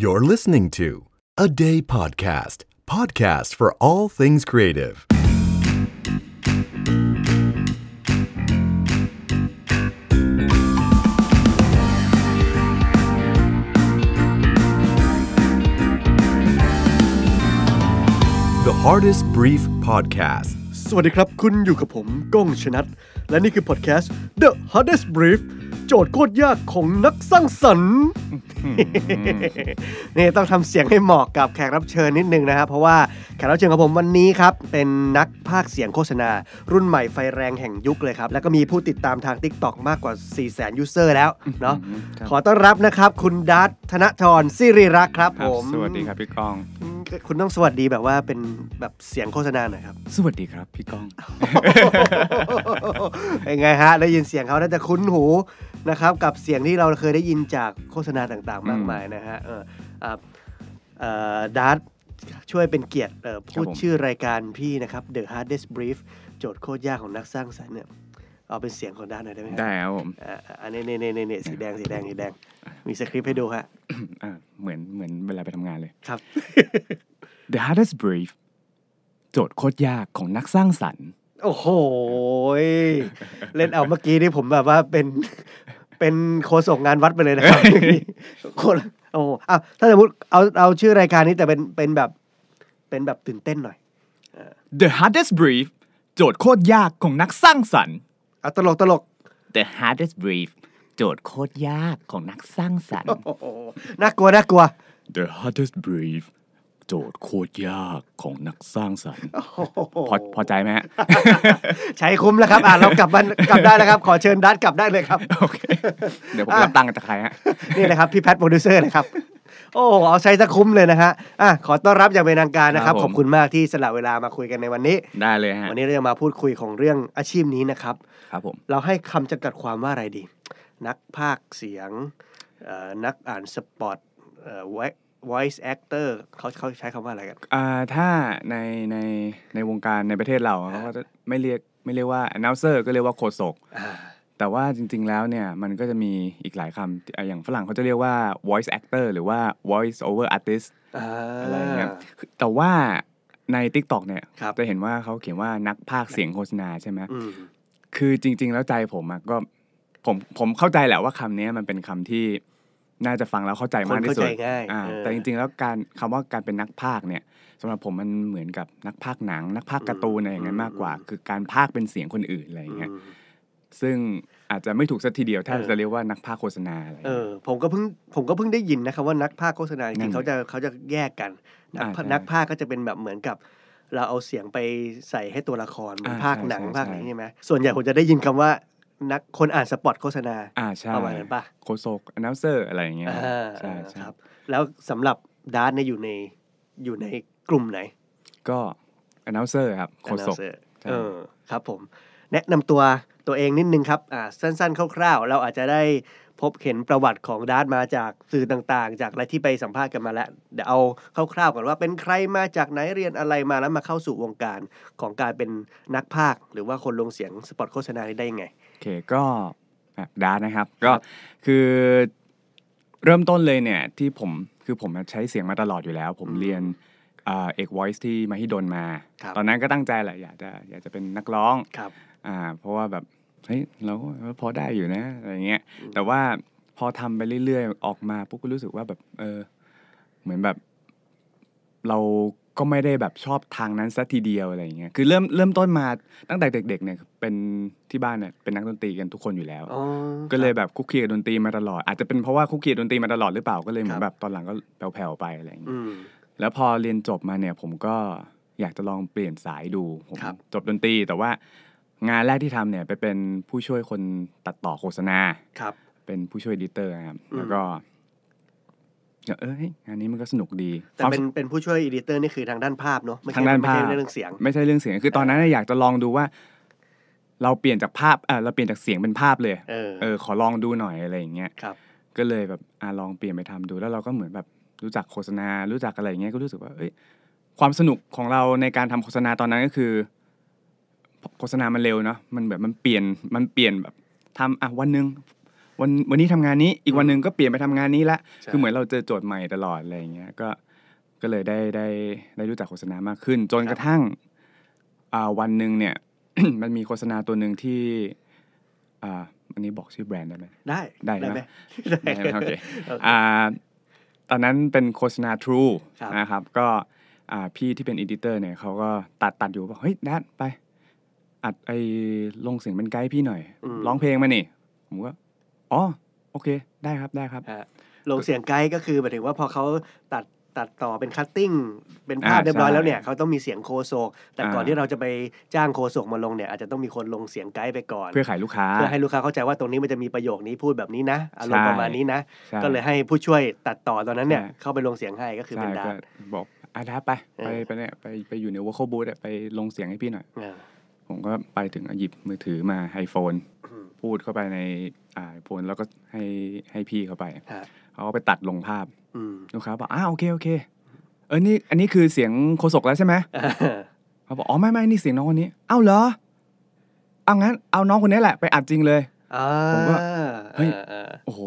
You're listening to A Day Podcast, podcast for all things creative. The Hardest Brief Podcast สวัสดีครับ podcast The Hardest Brief โจทย์โคตรยากของนักสร้างสรรค์นี่ต้องทำเสียงให้เหมาะกับแขกรับเชิญนิดนึงนะครับ เพราะว่าแขกรับเชิญของผมวันนี้ครับ เป็นนักภาคเสียงโฆษณา รุ่นใหม่ไฟแรงแห่งยุคเลยครับ แล้วก็มีผู้ติดตามทาง t ๊ k t o อกมากกว่า 4 0 0 0 0 0 ยูเซอร์แล้ว เนาะ ขอต้อนรับนะครับคุณดัตธนทรสิริรักครับผม สวัสดีครับพี่กองคุณต้องสวัสดีแบบว่าเป็นแบบ เสียงโฆษณาหน่อยครับ สวัสดีครับ พี่ก้องยังไงฮะได้ยินเสียงเขาน่าจะคุ้นหูนะครับกับเสียงที่เราเคยได้ยินจากโฆษณาต่างๆมากมายนะฮะเออดาร์ช่วยเป็นเกียรติพูดชื่อรายการพี่นะครับ The Hardest Brief โจทย์โคตรยากของนักสร้างสรรค์เนี่ยเอาเป็นเสียงคนด้านหน่อยได้ไหมได้ครับผมอันนี้เน่เน่เน่สีแดงสีแดงสีแดง มีสคริปต์ให้ดูฮะเหมือนเหมือนเวลาไปทำงานเลยครับ The hardest brief โจทย์โคตรยากของนักสร้างสรรค์โอ้โหเล่นเอาเมื่อกี้นี่ผมแบบว่าเป็นเป็นโคส่งงานวัดไปเลยนะครับคนโอ้เอาถ้าสมมติเอาเอาชื่อรายการนี้แต่เป็นเป็นแบบเป็นแบบตื่นเต้นหน่อย The hardest brief โจทย์โคตรยากของนักสร้างสรรค์ตลกตลก The hardest brief โจทย์โคตรยากของนักสร้างสรรค์ น่ากลัวน่ากลัว The hardest brief โจทย์โคตรยากของนักสร้างสรรค์ พอพอใจไหมฮะใช้คุ้มแล้วครับ อ่ะเรากลับบ้านกลับได้แล้วครับ ขอเชิญดัตกลับได้เลยครับโอเคเดี๋ยวผมรับตังค์จากใครฮะ นี่ละครับพี่แพทโปรดิวเซอร์นะครับ โอ้เอาใช้ซะคุ้มเลยนะฮะอ่ะขอต้อนรับอย่างเป็นทางการนะครับ ขอบคุณมากที่สละเวลามาคุยกันในวันนี้ ได้เลยฮะ วันนี้เราจะมาพูดคุยของเรื่องอาชีพนี้นะครับครับผมเราให้คำจำกัดความว่าอะไรดี นักภาคเสียงนักอ่านสปอตไว้ voice actor เขาเขาใช้คำว่าอะไรกันถ้าในในในวงการในประเทศเราเขาจะไม่เรียกไม่เรียกว่า announcer ก็เรียกว่าโคศกแต่ว่าจริงๆแล้วเนี่ยมันก็จะมีอีกหลายคำอย่างฝรั่งเขาจะเรียกว่า voice actor หรือว่า voice over artist อะไรเงี้ยแต่ว่าใน t ิ k t o k เนี่ยจะเห็นว่าเขาเขียนว่านักภาคเสียงโฆษณาใช่ไหมคือจริง ๆ แล้วใจผมอะก็ผมผมเข้าใจแหละว่าคำนี้มันเป็นคำที่น่าจะฟังแล้วเข้าใจมากที่สุดอ่าแต่จริงๆ แล้วการคำว่าการเป็นนักพากเนี่ยสำหรับผมมันเหมือนกับนักพากหนัง นักพากการ์ตูนอะไรอย่างนั้นมากกว่า คือการพากเป็นเสียงคนอื่นอะไรอย่างเงี้ยซึ่งอาจจะไม่ถูกสักทีเดียวถ้าจะเรียกว่านักภาคโฆษณาอะไรเออผมก็เพิ่งผมก็เพิ่งได้ยินนะครับว่านักภาคโฆษณาจริงเขาจะเขาจะแยกกัน นักภาคก็จะเป็นแบบเหมือนกับเราเอาเสียงไปใส่ให้ตัวละครเหมือนภาคหนังภาคไหนใช่ไหมส่วนใหญ่ผมจะได้ยินคำว่านักคนอ่านสปอตโฆษณาอ่าใช่ประมาณนั้นปะโคโซกอนาวเซอร์อะไรอย่างเงี้ยใช่ครับ แล้วสำหรับดาร์ตเนี่ยอยู่ในอยู่ในกลุ่มไหน ก็อนาวเซอร์ครับโคโซกเออครับ ผม แนะนำตัวตัวเองนิดนึงครับ อ่า สั้นๆคร่าวๆเราอาจจะได้พบเห็นประวัติของดาร์ตมาจากสื่อต่าง ๆ จากอะไรที่ไปสัมภาษณ์กันมาแล้วเดี๋ยวเอาคร่าวๆก่อนว่าเป็นใครมาจากไหนเรียนอะไรมาแล้วมาเข้าสู่วงการของการเป็นนักภาคหรือว่าคนลงเสียงสปอตโฆษณาได้ยังไงโอเคก็ดาร์ตนะครับ ก็คือเริ่มต้นเลยเนี่ยที่ผมคือผมใช้เสียงมาตลอดอยู่แล้วผมเรียนเอกไวส์ที่มาฮิดนมา ตอนนั้นก็ตั้งใจแหละอยากจะอยากจะเป็นนักร้องคอ่าเพราะว่าแบบเฮ้ยเราก็พอได้อยู่นะอะไรเงี้ยแต่ว่าพอทำไปเรื่อยๆออกมาปุ๊บก็รู้สึกว่าแบบ เออ เหมือนแบบ เราก็ไม่ได้แบบชอบทางนั้นซะทีเดียวอะไรเงี้ยคือเริ่มเริ่มต้นมาตั้งแต่ เด็ก ๆ เนี่ย เป็นที่บ้านเนี่ยเป็นนักดนตรีกันทุกคนอยู่แล้วก็เลยแบบคุกคีกับดนตรีมาตลอด อาจจะเป็นเพราะว่าคุกคีดนตรีมาตลอดหรือเปล่าก็เลยเหมือนแบบ ตอนหลังก็แผ่วๆไปอะไรเงี้ยแล้วพอเรียนจบมาเนี่ย ผมก็อยากจะลองเปลี่ยนสายดูผมจบดนตรีแต่ว่างานแรกที่ทำเนี่ยไปเป็นผู้ช่วยคนตัดต่อโฆษณาครับ เป็นผู้ช่วยดีเตอร์ครับ แล้วก็ เอองานนี้มันก็สนุกดี แต่เป็นเป็นผู้ช่วยอีดิเตอร์นี่คือทางด้านภาพเนาะทางด้านภาพไม่ใช่เรื่องเสียง ไม่ใช่เรื่องเสียง คือตอนนั้นอยากจะลองดูว่า เราเปลี่ยนจากภาพเออเราเปลี่ยนจากเสียงเป็นภาพเลย เออขอลองดูหน่อยอะไรอย่างเงี้ยครับ ก็เลยแบบอ่าลองเปลี่ยนไปทำดู แล้วเราก็เหมือนแบบรู้จักโฆษณา รู้จักอะไรอย่างเงี้ย ก็รู้สึกว่าเอ้ยความสนุกของเราในการทำโฆษณาตอนนั้นก็คือโฆษณา มันเร็วเนาะ มันแบบมันเปลี่ยน มันเปลี่ยนแบบทำอ่ะวันนึงวัน วันนี้ทำงานนี้ อีกวันหนึ่งก็เปลี่ยนไปทำงานนี้ละคือเหมือนเราเจอโจทย์ใหม่ตลอดอะไรเงี้ย ก็ ก็เลยได้ ได้ ได้รู้จักโฆษณามากขึ้น จนกระทั่งอ่าวันหนึ่งเนี่ย มันมีโฆษณาตัวหนึ่งที่ อ่า อันนี้บอกชื่อแบรนด์ได้ไหมได้ ได้ไหมได้โอเคอ่าตอนนั้นเป็นโฆษณา True นะครับ ก็พี่ที่เป็นอีดิเตอร์เนี่ยเขาก็ตัด ตัดอยู่บอกเฮ้ยแดดไปอัดไอ้ลงเสียงเป็นไกด์พี่หน่อย ร้องเพลงมานี่ผมก็อ๋อ โอเคได้ครับได้ครับลงเสียงไกด์ก็คือหมายถึงว่าพอเขาตัดตัดต่อเป็นคัตติ้งเป็นภาพเรียบร้อยแล้วเนี่ยเขาต้องมีเสียงโคโซกแต่ก่อนที่เราจะไปจ้างโคโซกมาลงเนี่ยอาจจะต้องมีคนลงเสียงไกด์ไปก่อนเพื่อขายลูกค้าเพื่อให้ลูกค้าเข้าใจว่าตรงนี้มันจะมีประโยคนี้พูดแบบนี้นะอารมณ์ประมาณนี้นะก็เลยให้ผู้ช่วยตัดต่อตอนนั้นเนี่ยเข้าไปลงเสียงให้ก็คือเป็นดาบอกอาดาไปไปไปเนี่ยไปไปอยู่ในวอลโคบูธไปลงเสียงให้พี่หน่อยผมก็ไปถึงหยิบมือถือมาไอโฟน พูดเข้าไปในไอโฟนแล้วก็ให้ให้พี่เข้าไปเขาก็ไปตัดลงภาพลูกค้าบอกอ้าโอเคโอเคเออนี่อันนี้คือเสียงโคศกแล้วใช่ไหมเขาบอกอ๋อไม่ไม่นี่เสียงน้องคนนี้เอ้าเหรอเอางั้นเอาน้องคนนี้แหละ ไปอัดจริงเลยผมก็เฮ้ยโอ้โห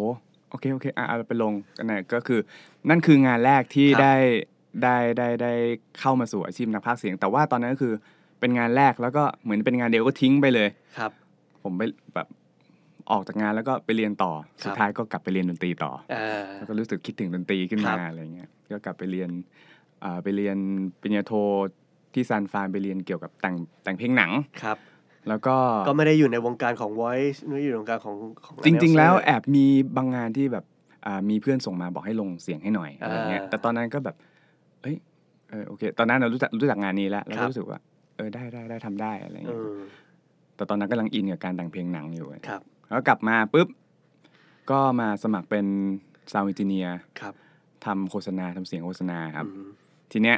โอเคโอเคอ่ะเอาไปลงกันนะก็คือ นั่นคืองานแรกที่ได้ได้ได้ได้เข้ามาสู่อาชีพนักพากย์เสียงแต่ว่าตอนนั้นก็คือเป็นงานแรกแล้วก็เหมือนเป็นงานเดียวก็ทิ้งไปเลยครับ ผมไปแบบออกจากงานแล้วก็ไปเรียนต่อสุดท้ายก็กลับไปเรียนดนตรีต่อแล้วก็รู้สึกคิดถึงดนตรีขึ้นมาอะไรเงี้ยก็กลับไปเรียนไปเรียนปริญญาโทที่ซานฟานไปเรียนเกี่ยวกับแต่งแต่งเพลงหนังครับ แล้วก็ก็ไม่ได้อยู่ในวงการของ voice ไม่ได้อยู่ในวงการของของจริง ๆ แล้วแอบมีบางงานที่แบบมีเพื่อนส่งมาบอกให้ลงเสียงให้หน่อยอะไรเงี้ยแต่ตอนนั้นก็แบบเอ้ยโอเค ตอนนั้นเรารู้จักรู้จักงานนี้แล้วแล้วก็รู้สึกว่าเออได้ได้ได้ทำได้ อะไรเงี้ยแต่ตอนนั้นกำลังอินกับการแต่งเพลงหนังอยู่ครับ แล้วกลับมาปุ๊บ ก็มาสมัครเป็นซาวด์จิเนียร์ทำโฆษณาทำเสียงโฆษณาครับ ทีเนี้ย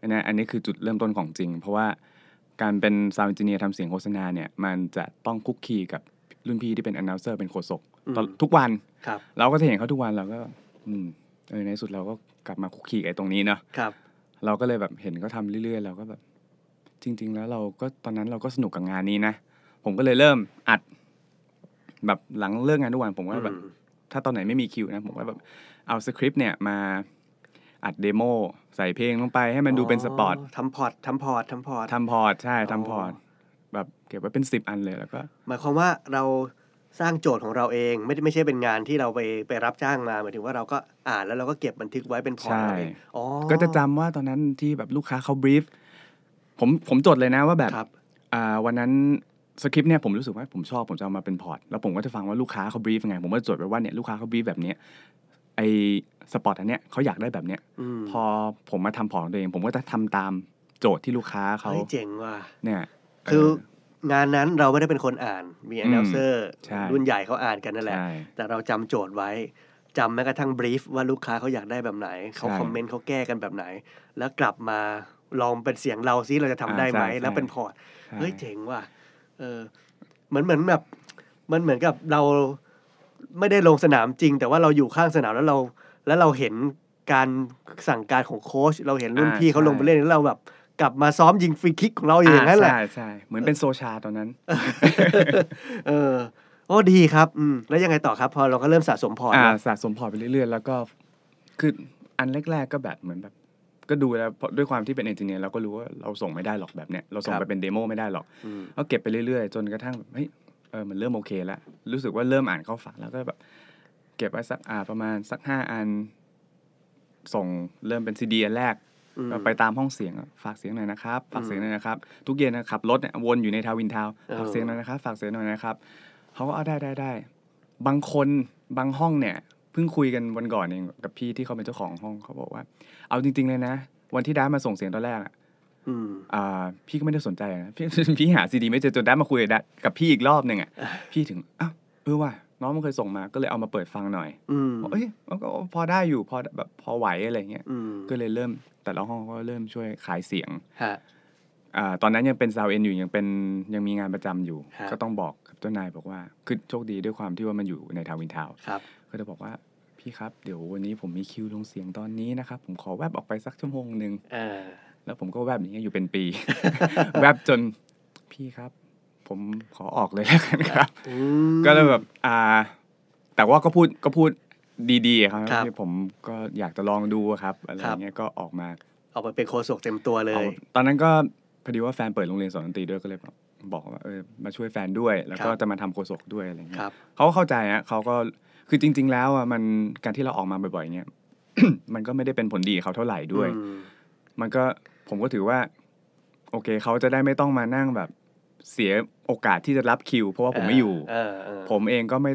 อันนี้อันนี้คือจุดเริ่มต้นของจริง เพราะว่าการเป็นซาวด์จิเนียร์ทำเสียงโฆษณาเนี่ยมันจะต้องคุกคีกับ รุ่นพี่ที่เป็นแอนนัลเซอร์เป็นโฆษกทุกวันเราก็จะเห็นเขาทุกวัน เราก็ อืมเออในสุดเราก็กลับมาคุกคีไอ้ตรงนี้เนาะเราก็เลยแบบเห็นเขาทาเรื่อยๆเราก็แบบจริงๆแล้วเราก็ตอนนั้นเราก็สนุกกับงานนี้นะ ผมก็เลยเริ่มอัด แบบหลังเลิกงานทุกวันผมก็แบบถ้าตอนไหนไม่มีคิวนะผมก็แบบเอาสคริปต์เนี่ยมาอัดเดโมใส่เพลงลงไปให้มันดูเป็นสปอร์ตทำพอร์ตทำพอร์ตทำพอร์ตทำพอร์ตใช่ทำพอร์ตแบบเก็บไว้เป็นสิบอันเลยแล้วก็หมายความว่าเราสร้างโจทย์ของเราเองไม่ไม่ใช่เป็นงานที่เราไปไปรับจ้างมาหมายถึงว่าเราก็อ่านแล้วเราก็เก็บบันทึกไว้เป็นพอร์ตเลยก็จะจำว่าตอนนั้นที่แบบลูกค้าเขาบรีฟผมผมจดเลยนะว่าแบบบวันนั้นสคริปต์เนี่ยผมรู้สึกว่าผมชอบผมจะเอามาเป็นพอร์ตแล้วผมก็จะฟังว่าลูกค้าเขาบีฟยังไง ผมก็จดไว้ว่าเนี่ยลูกค้าเขาบีฟแบบเนี้ยไอสปอตอันเนี้ยเขาอยากได้แบบเนี้ยพอผมมาทำพอร์ตตัวเอง ผมก็จะทำตามโจทย์ที่ลูกค้าเขาเจ๋งว่ะเนี่ย คืองานนั้นเราไม่ได้เป็นคนอ่าน มีแอนนเซอร์รุ่นใหญ่เขาอ่านกันนั่นแหละ แต่เราจำโจทย์ไว้จำแม้กระทั่งบรีฟว่าลูกค้าเขาอยากได้แบบไหนเขาคอมเมนต์เขาแก้กันแบบไหน แล้วกลับมาลองเป็นเสียงเราซิเราจะทำได้ไหมแล้วเป็นพอร์ตเฮ้ยเจ๋งว่ะ เออเหมือนเหมือนแบบ มันเหมือนกับเราไม่ได้ลงสนามจริง แต่ว่าเราอยู่ข้างสนามแล้วเรา แล้วเราเห็นการสั่งการของโค้ชเราเห็นรุ่นพี่เขาลงไปเล่นแล้วเราแบบ กลับมาซ้อมยิงฟรีคิกของเราอย่างนั้นแหละใช่ใช่เหมือนเป็นโซชาตอนนั้น เออ โอ้ดีครับอืมแล้วยังไงต่อครับพอเราก็เริ่มสะสมพอร์ตอ่าสะสมพอร์ตไปเรื่อยๆแล้วก็คืออันแรกๆก็แบบเหมือนแบบก็ดูแล้ว ด้วยความที่เป็นเอนจิเนียร์เราก็รู้ว่าเราส่งไม่ได้หรอกแบบเนี้ยเราส่งไปเป็นเดโมไม่ได้หรอกก็เก็บไปเรื่อย ๆ จนกระทั่งเฮ้ยเออมันเริ่มโอเคแล้ว รู้สึกว่าเริ่มอ่านเข้าฝันแล้ว ก็แบบเก็บไว้สักอ่าประมาณสักห้าอันส่งเริ่มเป็นซีดีแรกไปตามห้องเสียงฝากเสียงหน่อยนะครับ ฝากเสียงหน่อยนะครับ ทุกเย็นนะขับ รถเนี่ย วนอยู่ในทาวินทาวฝากเสียงหน่อยนะครับ ฝากเสียงหน่อยนะครับเขาก็เอาได้ได้ได้บางคนบางห้องเนี่ยเพิ่งคุยกันวันก่อนเองกับพี่ที่เขาเป็นเจ้าของห้องเขาบอกว่า เอาจริงๆเลยนะวันที่ด้ามาส่งเสียงตอนแรกอ่ะอ่า พี่ก็ไม่ได้สนใจนะพี่พี่หาซีดีไม่เจอจนด้ามาคุยกับกับพี่อีกรอบหนึ่งอ่ะพี่ถึงอ้าเออว่าน้องมันเคยส่งมา ก็เลยเอามาเปิดฟังหน่อยออมเอ้ยมันก็พอได้อยู่พอแบบพอไหวอะไรเงี้ยก็เลยเริ่ม แต่ละห้องก็เริ่มช่วยขายเสียงอ่าตอนนั้นยังเป็นซาวเอ็นอยู่ยังเป็นยังมีงานประจำอยู่ก็ต้องบอกกับเจ้านายบอกว่าคือโชคดีด้วยความที่ว่ามันอยู่ในทาวินทาวก็จะบอกว่าพี่ครับเดี๋ยววันนี้ผมมีคิวลงเสียงตอนนี้นะครับ ผมขอแวบออกไปสักชั่วโมงหนึ่งแล้วผมก็แวบอย่างเงี้ยอยู่เป็นปี แวบจนพี่ครับ ผมขอออกเลยแล้วกันครับก็เลยแบบ อ่า แต่ว่าก็พูดก็พูดดีๆครับที่ผมก็อยากจะลองดูครับ อะไรเงี้ยก็ออกมา ออกมาเป็นโคศกเต็มตัวเลย ตอนนั้นก็ พอดีว่าแฟนเปิดโรงเรียนสอนดนตรีด้วยก็เลยบอกว่าเออมาช่วยแฟนด้วย แล้วก็จะมาทำโคศกด้วยอะไรเงี้ยเขาเข้าใจฮะเขาก็คือจริงๆแล้วอ่ะมันการที่เราออกมาบ่อยๆเนี่ยมันก็ไม่ได้เป็นผลดีเขาเท่าไหร่ด้วย มันก็ผมก็ถือว่า โอเค เขาจะได้ไม่ต้องมานั่งแบบเสียโอกาสที่จะรับคิวเพราะว่าผมไม่อยู่ ผมเองก็ไม่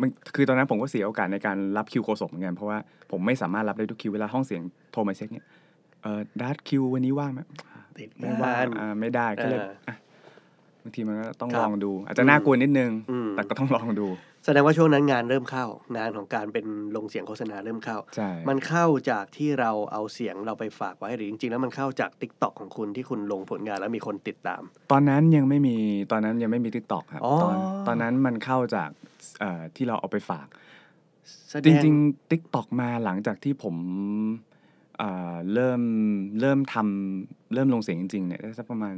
มันคือตอนนั้นผมก็เสียโอกาสในการรับคิวโคศกเหมือนกันเพราะว่าผมไม่สามารถรับได้ทุกคิวเวลาห้องเสียงโทรมาเช็คเนี่ยเออดัตคิววันนี้ว่างไหมติดไม่ว่างไม่ได้ก็เลยบางทีมันก็ต้องลองดู อาจจะน่ากลัวนิดนึงแต่ก็ต้องลองดูแสดงว่าช่วงนั้นงานเริ่มเข้างานของการเป็นลงเสียงโฆษณาเริ่มเข้า มันเข้าจากที่เราเอาเสียงเราไปฝากไว้หรือจริง ๆแล้วมันเข้าจากติต็อกของคุณที่คุณลงผลงานแล้วมีคนติดตามตอนนั้นยังไม่มีตอนนั้นยังไม่มีติต็อกครับอตอนตอนนั้นมันเข้าจากที่เราเอาไปฝากจริงๆติต็อกมาหลังจากที่ผมเริ่มเริ่มทำเริ่มลงเสียงจริงๆเนี่ยได้สักประมาณ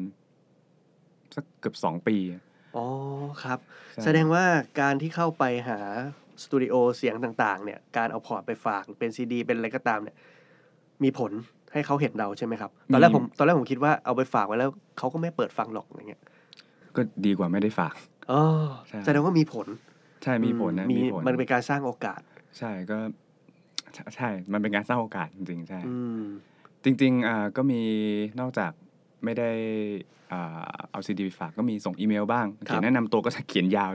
สักเกือบสองปีอ๋อครับ แสดงว่าการที่เข้าไปหา สตูดิโอเสียงต่างๆ เนี่ย การเอาพอร์ตไปฝากเป็นซีดี เป็นอะไรก็ตามเนี่ย มีผลให้เขาเห็นเราใช่ไหมครับ ตอนแรกผมตอนแรกผมคิดว่าเอาไปฝากไว้แล้วเขาก็ไม่เปิดฟังหรอกอย่างเงี้ย ก็ดีกว่าไม่ได้ฝากอ๋อแสดงว่ามีผล ใช่มีผลนะ มีผล มันเป็นการสร้างโอกาส ใช่ก็ใช่มันเป็นการสร้างโอกาสจริง ๆ ใช่จริง ๆ อ่าก็มีนอกจากไม่ได้เอาซีดีไปฝากก็มีส่งอีเมลบ้างเขียนแนะนำตัวก็จะเขียนยาว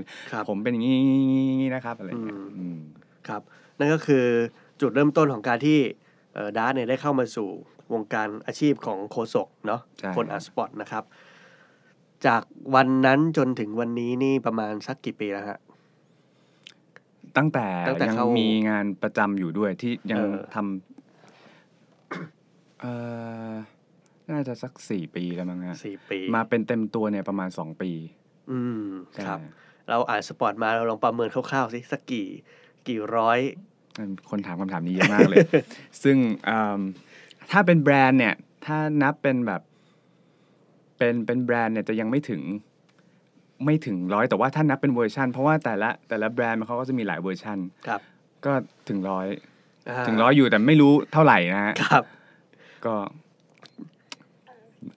ผมเป็นอย่างนี้นะครับอะไรเงี้ยครับ นั่นก็คือ จุดเริ่มต้นของการที่ดาร์เนี่ยได้เข้ามาสู่วงการอาชีพของโคศกเนาะคนอาสปอร์ตนะครับ จากวันนั้นจนถึงวันนี้นี่ประมาณสักกี่ปีแล้วฮะตั้งแต่ ยังมีงานประจำอยู่ด้วย ที่ยังทำน่าจะสักสี่ปีแล้วมั้งฮะสี่ปี มาเป็นเต็มตัวเนี่ยประมาณสองปี อืม ครับ เราอ่านสปอร์ตมาเราลองประเมินคร่าวๆสิสักกี่กี่ร้อย คนถามคำถามนี้เยอะมากเลย ซึ่งถ้าเป็นแบรนด์เนี่ยถ้านับเป็นแบบเป็นเป็นแบรนด์เนี่ยจะยังไม่ถึงไม่ถึงร้อยแต่ว่าถ้านับเป็นเวอร์ชัน เพราะว่าแต่ละ แต่ละแบรนด์มันเขาก็จะมีหลายเวอร์ชันครับ ก็ถึงร้อยถึงร้อยอยู่แต่ไม่รู้เท่าไหร่นะะครับ ก็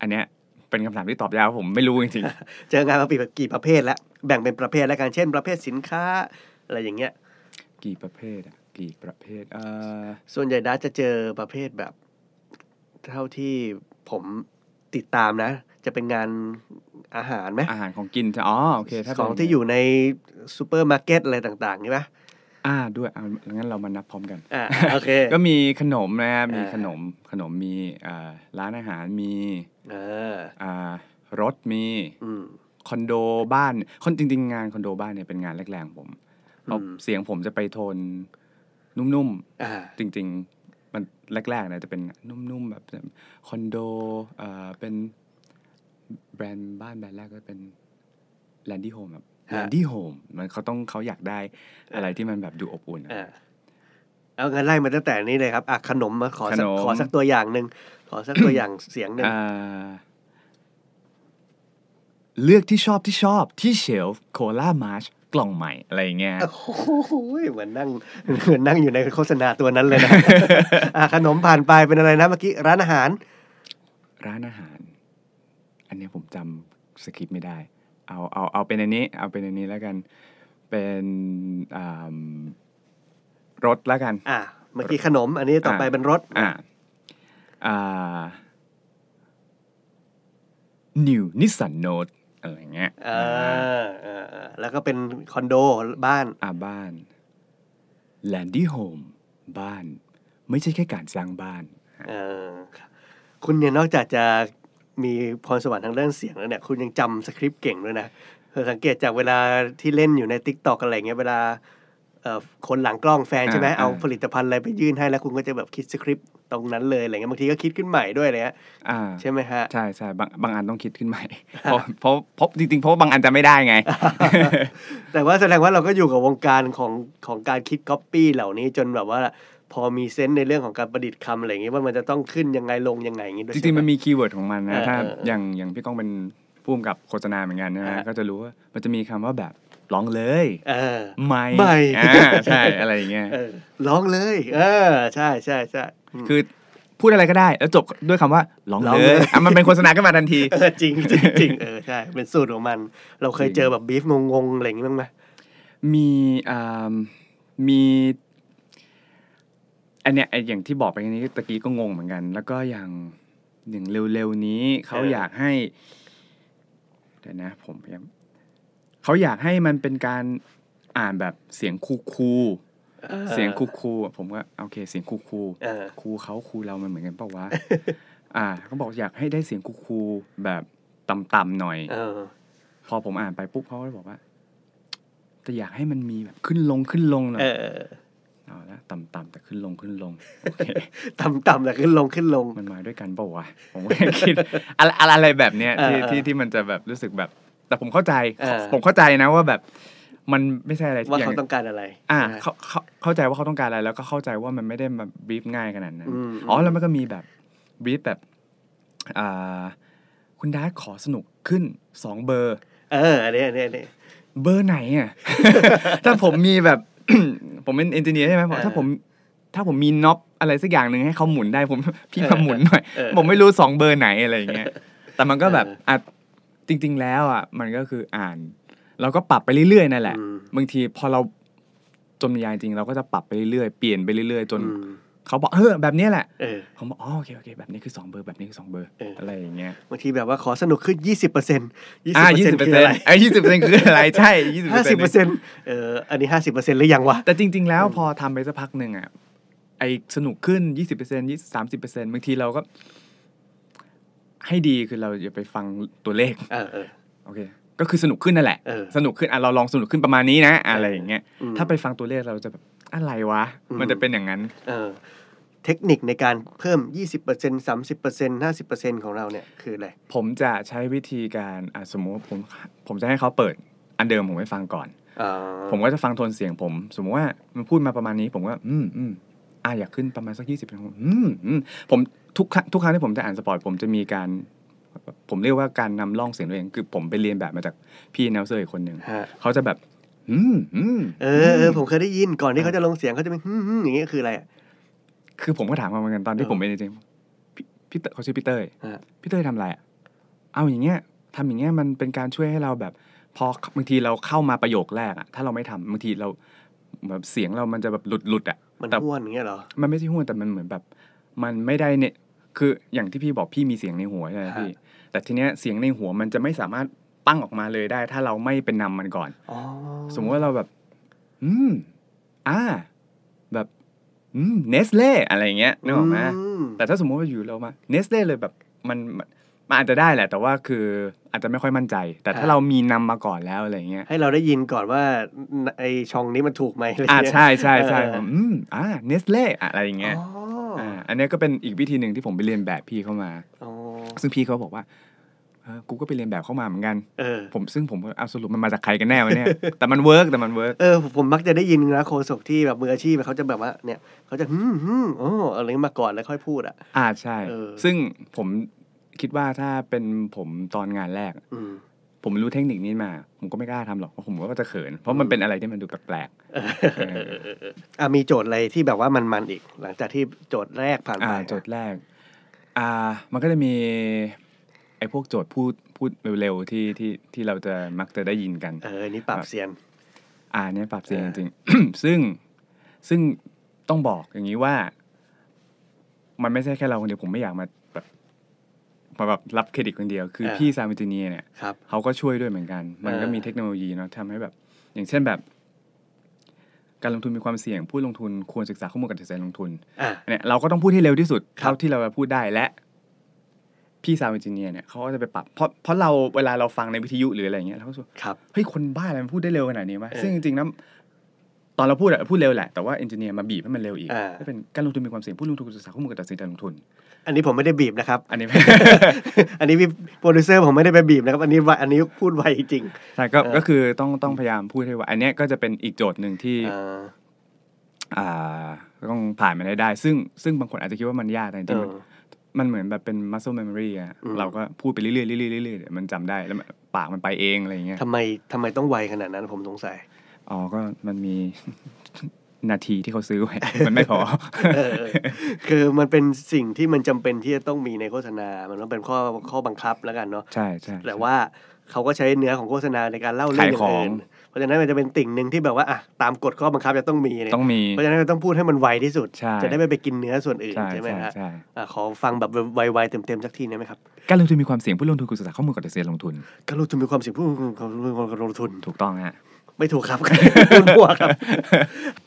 อันเนี้ยเป็นคำถามที่ตอบยาวผมไม่รู้จริงๆ เจองานมาปีกี่ประเภทแล้วแบ่งเป็นประเภทแล้วกันเช่น ประเภทสินค้าอะไรอย่างเงี้ย กี่ประเภทอ่ะกี่ประเภทเออส่วนใหญ่ดาจะเจอประเภทแบบ เท่าที่ผมติดตามนะ จะเป็นงานอาหารไหมอาหารของกินอ๋อโอเคของที่อยู่ในซูเปอร์มาร์เก็ตอะไรต่างๆใช่ไหมอ่าด้วยอ่างั้นเรามานับพร้อมกันอ่าโอเค ก็มีขนมนะครับมีขนมขนมมีร้านอาหารมีเออรถมีคอนโดบ้าน คนจริง ๆ งานคอนโดบ้านเนี่ยเป็นงานแรกๆผมเเสียงผมจะไปโทนนุ่มๆจริงๆ มันแรกๆเนี่ยจะเป็นนุ่มๆแบบคอนโดอ่เป็นแบรนด์บ้านแบรนด์แรกก็เป็นแลนดี้โฮมแบบแนดี้โฮมมันเขาต้องเขาอยากได้อะไรที่มันแบบดูอบอุ่นเอากันไล่มาตั้งแต่นี้เลยครับอ่ะขนมมาขอขอสักตัวอย่างหนึ่งขอสักตัวอย่างเสียงหนึ่งเลือกที่ชอบที่ชอบที่เชลฟ์โคลามาร์ชกล่องใหม่ อะไรเงี้ยโอ้โหเหมือนนั่งเหมือนนั่งอยู่ในโฆษณาตัวนั้นเลยนะอะขนมผ่านไปเป็นอะไรนะ เมื่อกี้ร้านอาหาร ร้านอาหาร อันนี้ผมจำสคริปต์ไม่ได้เอาเอาเอาเป็นอันนี้เอาเป็นอันนี้แล้วกัน เป็นรถแล้วกัน อ่าเมื่อกี้ขนม อันนี้ต่อไปเป็นรถ อ่าอ่า New Nissan Note อะไรเงี้ยเออเออ แล้วก็เป็นคอนโดบ้าน อ่าบ้าน Landy Home บ้าน ไม่ใช่แค่การสร้างบ้านเออคุณเนี่ยนอกจากจะมีพรสวรรค์ทางด้านเสียงแล้วเนี่ยคุณยังจำสคริปต์เก่งด้วยนะเธอสังเกตจากเวลาที่เล่นอยู่ในทิกตอกอะไรเงี้ยเวลาคนหลังกล้องแฟน ใช่ไหมเอาผลิตภัณฑ์อะไรไปยื่นให้แล้วคุณก็จะแบบคิดสคริปต์ตรงนั้นเลยอะไรเงี้ยบางทีก็คิดขึ้นใหม่ด้วยเลยฮะใช่ไหมฮะใช่ใช่บางบางอันต้องคิดขึ้นใหม่เพราะเพราะจริงๆ เพราะบางอันจะไม่ได้ไง แต่ว่าแสดงว่าเราก็อยู่กับวงการของของการคิดก๊อปปี้เหล่านี้จนแบบว่าพอมีเซนส์ในเรื่องของการประดิษฐ์คำอะไรอย่างเงี้ยว่ามันจะต้องขึ้นยังไงลงยังไงอย่างงี้ด้วยจริงๆมันมีคีย์เวิร์ดของมันนะถ้าอย่างอย่างพี่ก้องเป็นพุ่มกับโฆษณาเหมือนกันนะฮะก็จะรู้ว่า มันจะมีคำว่าแบบร้องเลยไม่ไม่ใช่อะไรอย่างเงี้ยร้องเลย เออ ใช่ใช่ใช่คือพูดอะไรก็ได้ แล้วจบด้วยคำว่าร้องเลยอ่ะมันเป็นโฆษณาขึ้นมาทันทีเออจริงจริงเออใช่เป็นสูตรของมัน เราเคยเจอแบบบีฟงงๆอะไรอย่างงี้บ้างไหมมีอ่ามีอันเนี้ยออย่างที่บอกไปนี้ตะกี้ก็งงเหมือนกัน แล้วก็อย่างอย่างเร็วๆนี้เขาอยากให้เดี๋ยวนะ ผมพยายามเขาอยากให้มันเป็นการอ่านแบบเสียงคูคูเสียงคูคูผมก็โอเค เสียงคูคูคูเขาคูเรามันเหมือนกันเปล่าวะอ่าเขาบอกอยากให้ได้เสียงคูคูแบบต่ำๆหน่อยพอผมอ่านไปปุ๊บเขาก็บอกว่า แต่อยากให้มันมีแบบขึ้นลงขึ้นลงหน่อยเอาละต่ำต่ำแต่ขึ้นลงขึ้นลงโอเคต่ำแต่ขึ้นลงขึ้นลงมันมาด้วยกันเปล่าวะผมก็คิดอะไรอะไรแบบเนี้ยที่ที่ที่มันจะแบบรู้สึกแบบ แต่ผมเข้าใจ ผมเข้าใจนะว่าแบบ มันไม่ใช่อะไรว่าเขาต้องการอะไร อ่าเขาเขาเข้าใจว่าเขาต้องการอะไร แล้วก็เข้าใจว่ามันไม่ได้มาบีฟง่ายขนาดนั้นอ๋อแล้วมันก็มีแบบบีฟแบบอ่าคุณดาร์ขอสนุกขึ้นสองเบอร์ เอออยนนี้ยเนีี้เบอร์ไหน อ่ะ ถ้าผมมีแบบผมเป็นเอนจิเนียร์ใช่ไหม ถ้าผมถ้าผมมีน็อปอะไรสักอย่างหนึ่งให้เขาหมุนได้ผมพี่มาหมุนหน่อย ผมไม่รู้สองเบอร์ไหนอะไรอย่างเงี้ย แต่มันก็แบบ อ่ะ จริง ๆ แล้วอ่ะ มันก็คืออ่าน เราก็ปรับไปเรื่อยๆนั่นแหละ บางทีพอเราจนยายจริง เราก็จะปรับไปเรื่อยๆ เปลี่ยนไปเรื่อยๆจนเขาบอกเออแบบนี้แหละผมบอกอ๋อโอเคโอเคแบบนี้คือสองเบอร์แบบนี้คือสองเบอร์อะไรอย่างเงี้ยบางทีแบบว่าขอสนุกขึ้นยี่สิบเปอร์เซ็นต์ยี่สิบเปอร์เซ็นต์คืออะไรยี่สิบเปอร์เซ็นต์คืออะไรใช่ยี่สิบห้าสิบเปอร์เซ็นต์เอออันนี้ห้าสิบเปอร์เซ็นต์หรือยังวะแต่จริง ๆแล้วพอทำไปสักพักหนึ่งอ่ะไอ้สนุกขึ้นยี่สิบเปอร์เซ็นต์ยี่สามสิบเปอร์เซ็นต์บางทีเราก็ ให้ดีคือเราอย่าไปฟังตัวเลขโอเค ก็คือสนุกขึ้นนั่นแหละสนุกขึ้นอ่ะเราลองสนุกขึ้นประมาณนี้นะอะไรอย่างเงี้ยถ้าไปฟังตัวเลขเราจะแบบอะไรวะ มันจะเป็นอย่างนั้นเออเทคนิคในการเพิ่ม 20% 30% 50%ของเราเนี่ยคืออะไร ผมจะใช้วิธีการสมมติผมผมจะให้เขาเปิด อันเดิมผมไม่ฟังก่อนอผมก็จะฟังโทนเสียงผม สมมติว่ามันพูดมาประมาณนี้ ผมก็ อืมอืมอ่าอยากขึ้นประมาณสักยี่สิบเป็นอืมอืม ผมทุกครั้งทุกครั้งที่ผมจะอ่านสปอร์ตผมจะมีการ ผมเรียกว่าการนำล่องเสียงตัวเองคือ ผมไปเรียนแบบมาจากพี่แนวเซอร์อีกคนหนึ่งเขาจะแบบออเออผมเคยได้ยินก่อนที่เขาจะลงเสียงเขาจะเป็นอย่างเงี้ยคืออะไรคือผมก็ถามมาเหมือนกันตอนที่ผมเป็นจริงพี่เขาชื่อพี่เต้ยพี่เต้ยทำอะไรอ่ะเอาอย่างเงี้ย ทำอย่างเงี้ยมันเป็นการช่วยให้เราแบบพอบางทีเราเข้ามาประโยคแรกอ่ะถ้าเราไม่ทำบางทีเรา แบบเสียงเรามันจะแบบหลุดหลุดอ่ะมันห้วนอย่างเงี้ยเหรอมันไม่ใช่ห้วนแต่มันเหมือนแบบ มันไม่ได้เนี่ย คืออย่างที่พี่บอกพี่มีเสียงในหัวใช่ไหมพี่แต่ทีเนี้ยเสียงในหัวมันจะไม่สามารถปั้งออกมาเลยได้ถ้าเราไม่เป็นนำมันก่อนอสมมติว่าเราแบบ อืม อ่า แบบ อืมเนสเล่อะไรเงี้ยนึกออกไหมแต่ถ้าสมมติว่าอยู่เรามาเนสเล่เลยแบบมันมันอาจจะได้แหละ แต่ว่าคือ อาจจะไม่ค่อยมั่นใจ แต่ถ้าเรามีนำมาก่อนแล้วอะไรเงี้ย ให้เราได้ยินก่อนว่าไอช่องนี้มันถูกไหมอ่า ใช่ใช่ใช่อืม อ่า เนสเล่ อะไรอย่างเงี้ย อ๋ออันนี้ก็เป็นอีกวิธีหนึ่งที่ผมไปเรียนแบบพี่เข้ามาอซึ่งพี่เขาบอกว่ากูก็ไปเรียนแบบเข้ามาเหมือนกันผมซึ่งผมเอาสรุปมันมาจากใครกันแน่วะเนี่ยแต่มันเวิร์กแต่มันเวิร์กเออผมมักจะได้ยินนะโคศกที่แบบมืออาชีพเขาจะแบบว่าเนี่ยเขาจะฮึ่มฮึ่มโอ้อะไรมาก่อนแล้วค่อยพูด อ่ะอ่าใช่ ซึ่งผมคิดว่าถ้าเป็นผมตอนงานแรกผมรู้เทคนิคนี้มา ผมก็ไม่กล้าทำหรอกเพราะผมก็จะเขิน เพราะมันเป็นอะไรที่มันดูแปลกอ่ามีโจทย์อะไรที่แบบว่ามันๆอีก หลังจากที่โจทย์แรกผ่านไปโจทย์แรก อ่า มันก็จะมีพวกโจทย์พูดพูดเร็วๆที่ที่ที่เราจะมักจะได้ยินกัน เออนี่ปรับเสียง อ่าเนี่ยปรับเสียงจริงซึ่งซึ่งต้องบอกอย่างนี้ว่า มันไม่ใช่แค่เราคนเดียวผมไม่อยากมาแบบมาแบบ รับเครดิตคนเดียวคือพี่ซามิจูเนียเนี่ยเขาก็ช่วยด้วยเหมือนกัน มันก็มีเทคโนโลยีเนาะทำให้แบบ อย่างเช่นแบบ การลงทุนมีความเสี่ยงผู้ลงทุนควรศึกษาข้อมูลการตัดสินใจลงทุนเนี่ยเราก็ต้องพูดให้เร็วที่สุดเท่าที่เราจะพูดได้และพี่ซาวเอนจิเนียร์เนี่ยเขาก็จะไปปรับเพราะเพราะเราเวลาเราฟังในวิทยุหรืออะไรเงี้ยเราก็รูครับเฮ้ยคนบ้าอะไรพูดได้เร็วขนาดนี้ไหมซึ่งจริงๆนะตอนเราพูดอะพูดเร็วแหละแต่ว่าเอนจิเนียร์มาบีบให้มันเร็วอีกก็เป็นการลงทุนมีความเสี่ยงผู้ลงทุนศึกษาข้อมูลการตัดสินใจลงทุน อันนี้ผมไม่ได้บีบนะครับอันนี้ อันนี้โปรดิวเซอร์ผมไม่ได้ไปบีบนะครับอันนี้อันนี้พูดไวจริงใช่ก็ก็คือต้องต้องพยายามพูดให้่วอันนี้ก็จะเป็นอีกโจทย์หนึ่งที่อ่าต้องผ่านมาได้ได้ ซึ่งซึ่งบางคนอาจจะคิดว่ามันยากแต่จริงมันเหมือนแบบเป็น muscle memory อะเราก็พูดไปเรื่อยๆเรื่อยๆเรื่อยๆมันจำได้ แล้วปากมันไปเอง อะไรเงี้ยทำไม ทำไมต้องไวขนาดนั้นผมสงสัย อ๋อ ก็มันมีนาทีที่เขาซื้อไว้ มันไม่พอ คือมันเป็นสิ่งที่มันจำเป็นที่จะต้องมีในโฆษณา มันต้องเป็นข้อข้อบังคับแล้วกันเนาะ ใช่ใช่ แต่ว่าเขาก็ใช้เนื้อของโฆษณาในการเล่าเรื่องอื่นราะฉะนั้นมันจะเป็นติ่งหนึ่งที่แบบว่าอ่ะตามกฎข้อบังคับจะต้องมีเนี่ยต้องมีเพราะฉะนั้นต้องพูดให้มันไวที่สุด จะได้ไม่ไปกินเนื้อส่วนอื่นใช่ไหมครับขอฟังแบบไวๆเต็มๆสักทีได้ไหมครับการลงทุนมีความเสี่ยงผู้ลงทุนคุณศึกษาข้อมูลก่อนจะเซ็นลงทุนการลงทุนมีความเสี่ยงผู้ลงทุนการลงทุนถูกต้องฮะไม่ถูกครับคุณบัวครับ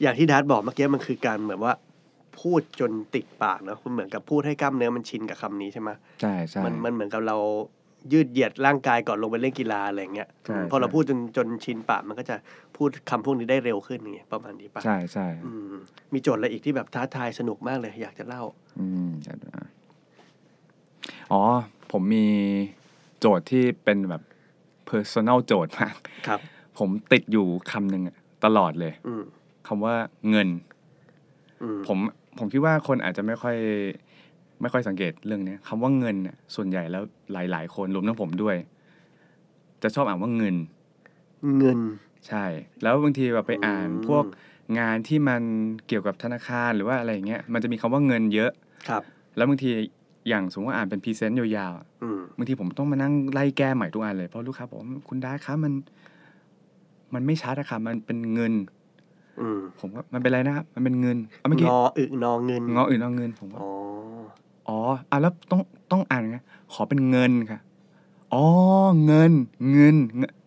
อย่างที่ดัร์ตบอกเมื่อกี้มันคือการเหมือนว่า พูดจนติดปากเนาะมันเหมือนกับพูดให้กล้ามเนื้อมันชินกับคำนี้ใช่ไหมใช่ใช่มันมันเหมือนกับเรายืดเหยียดร่างกายก่อนลงไปเล่นกีฬาอะไรเงี้ยพอเราพูดจนจนชินปากมันก็จะพูดคำพวกนี้ได้เร็วขึ้นอย่างเงี้ยประมาณนี้ปะใช่ใช่มีโจทย์อะไรอีกที่แบบท้าทายสนุกมากเลย อยากจะเล่าอ๋อ ผมมีโจทย์ที่เป็นแบบ personal โจทย์มากครับ ผมติดอยู่คำหนึ่งตลอดเลย อืคำว่าเงิน อืมผมผมคิดว่าคนอาจจะไม่ค่อยไม่ค่อยสังเกตเรื่องนี้คำว่าเงินส่วนใหญ่แล้วหลาย ๆ คนรวมทั้งผมด้วย จะชอบอ่านว่าเงิน เงิน ใช่ แล้วบางทีแบบไปอ่านพวกงานที่มันเกี่ยวกับธนาคารหรือว่าอะไรเงี้ย มันจะมีคำว่าเงินเยอะครับ แล้วบางทีอย่างสมมติว่าอ่านเป็นพรีเซนต์ยาวๆบางทีผมต้องมานั่ง ไล่แก้ใหม่ทุกอันเลยเพราะลูกค้าบอกคุณด้าคะมัน มันไม่ชัดอะค่ะมันเป็นเงินผมว่ามันเป็นอะไรนะครับมันเป็นเงินเามื่อกี้งออึงอเงินงออึงอเงินผมว่าอ๋ออ่ะแล้วต้องต้องอ่านไง ขอเป็นเงินค่ะ อ๋อ เงิน เงิน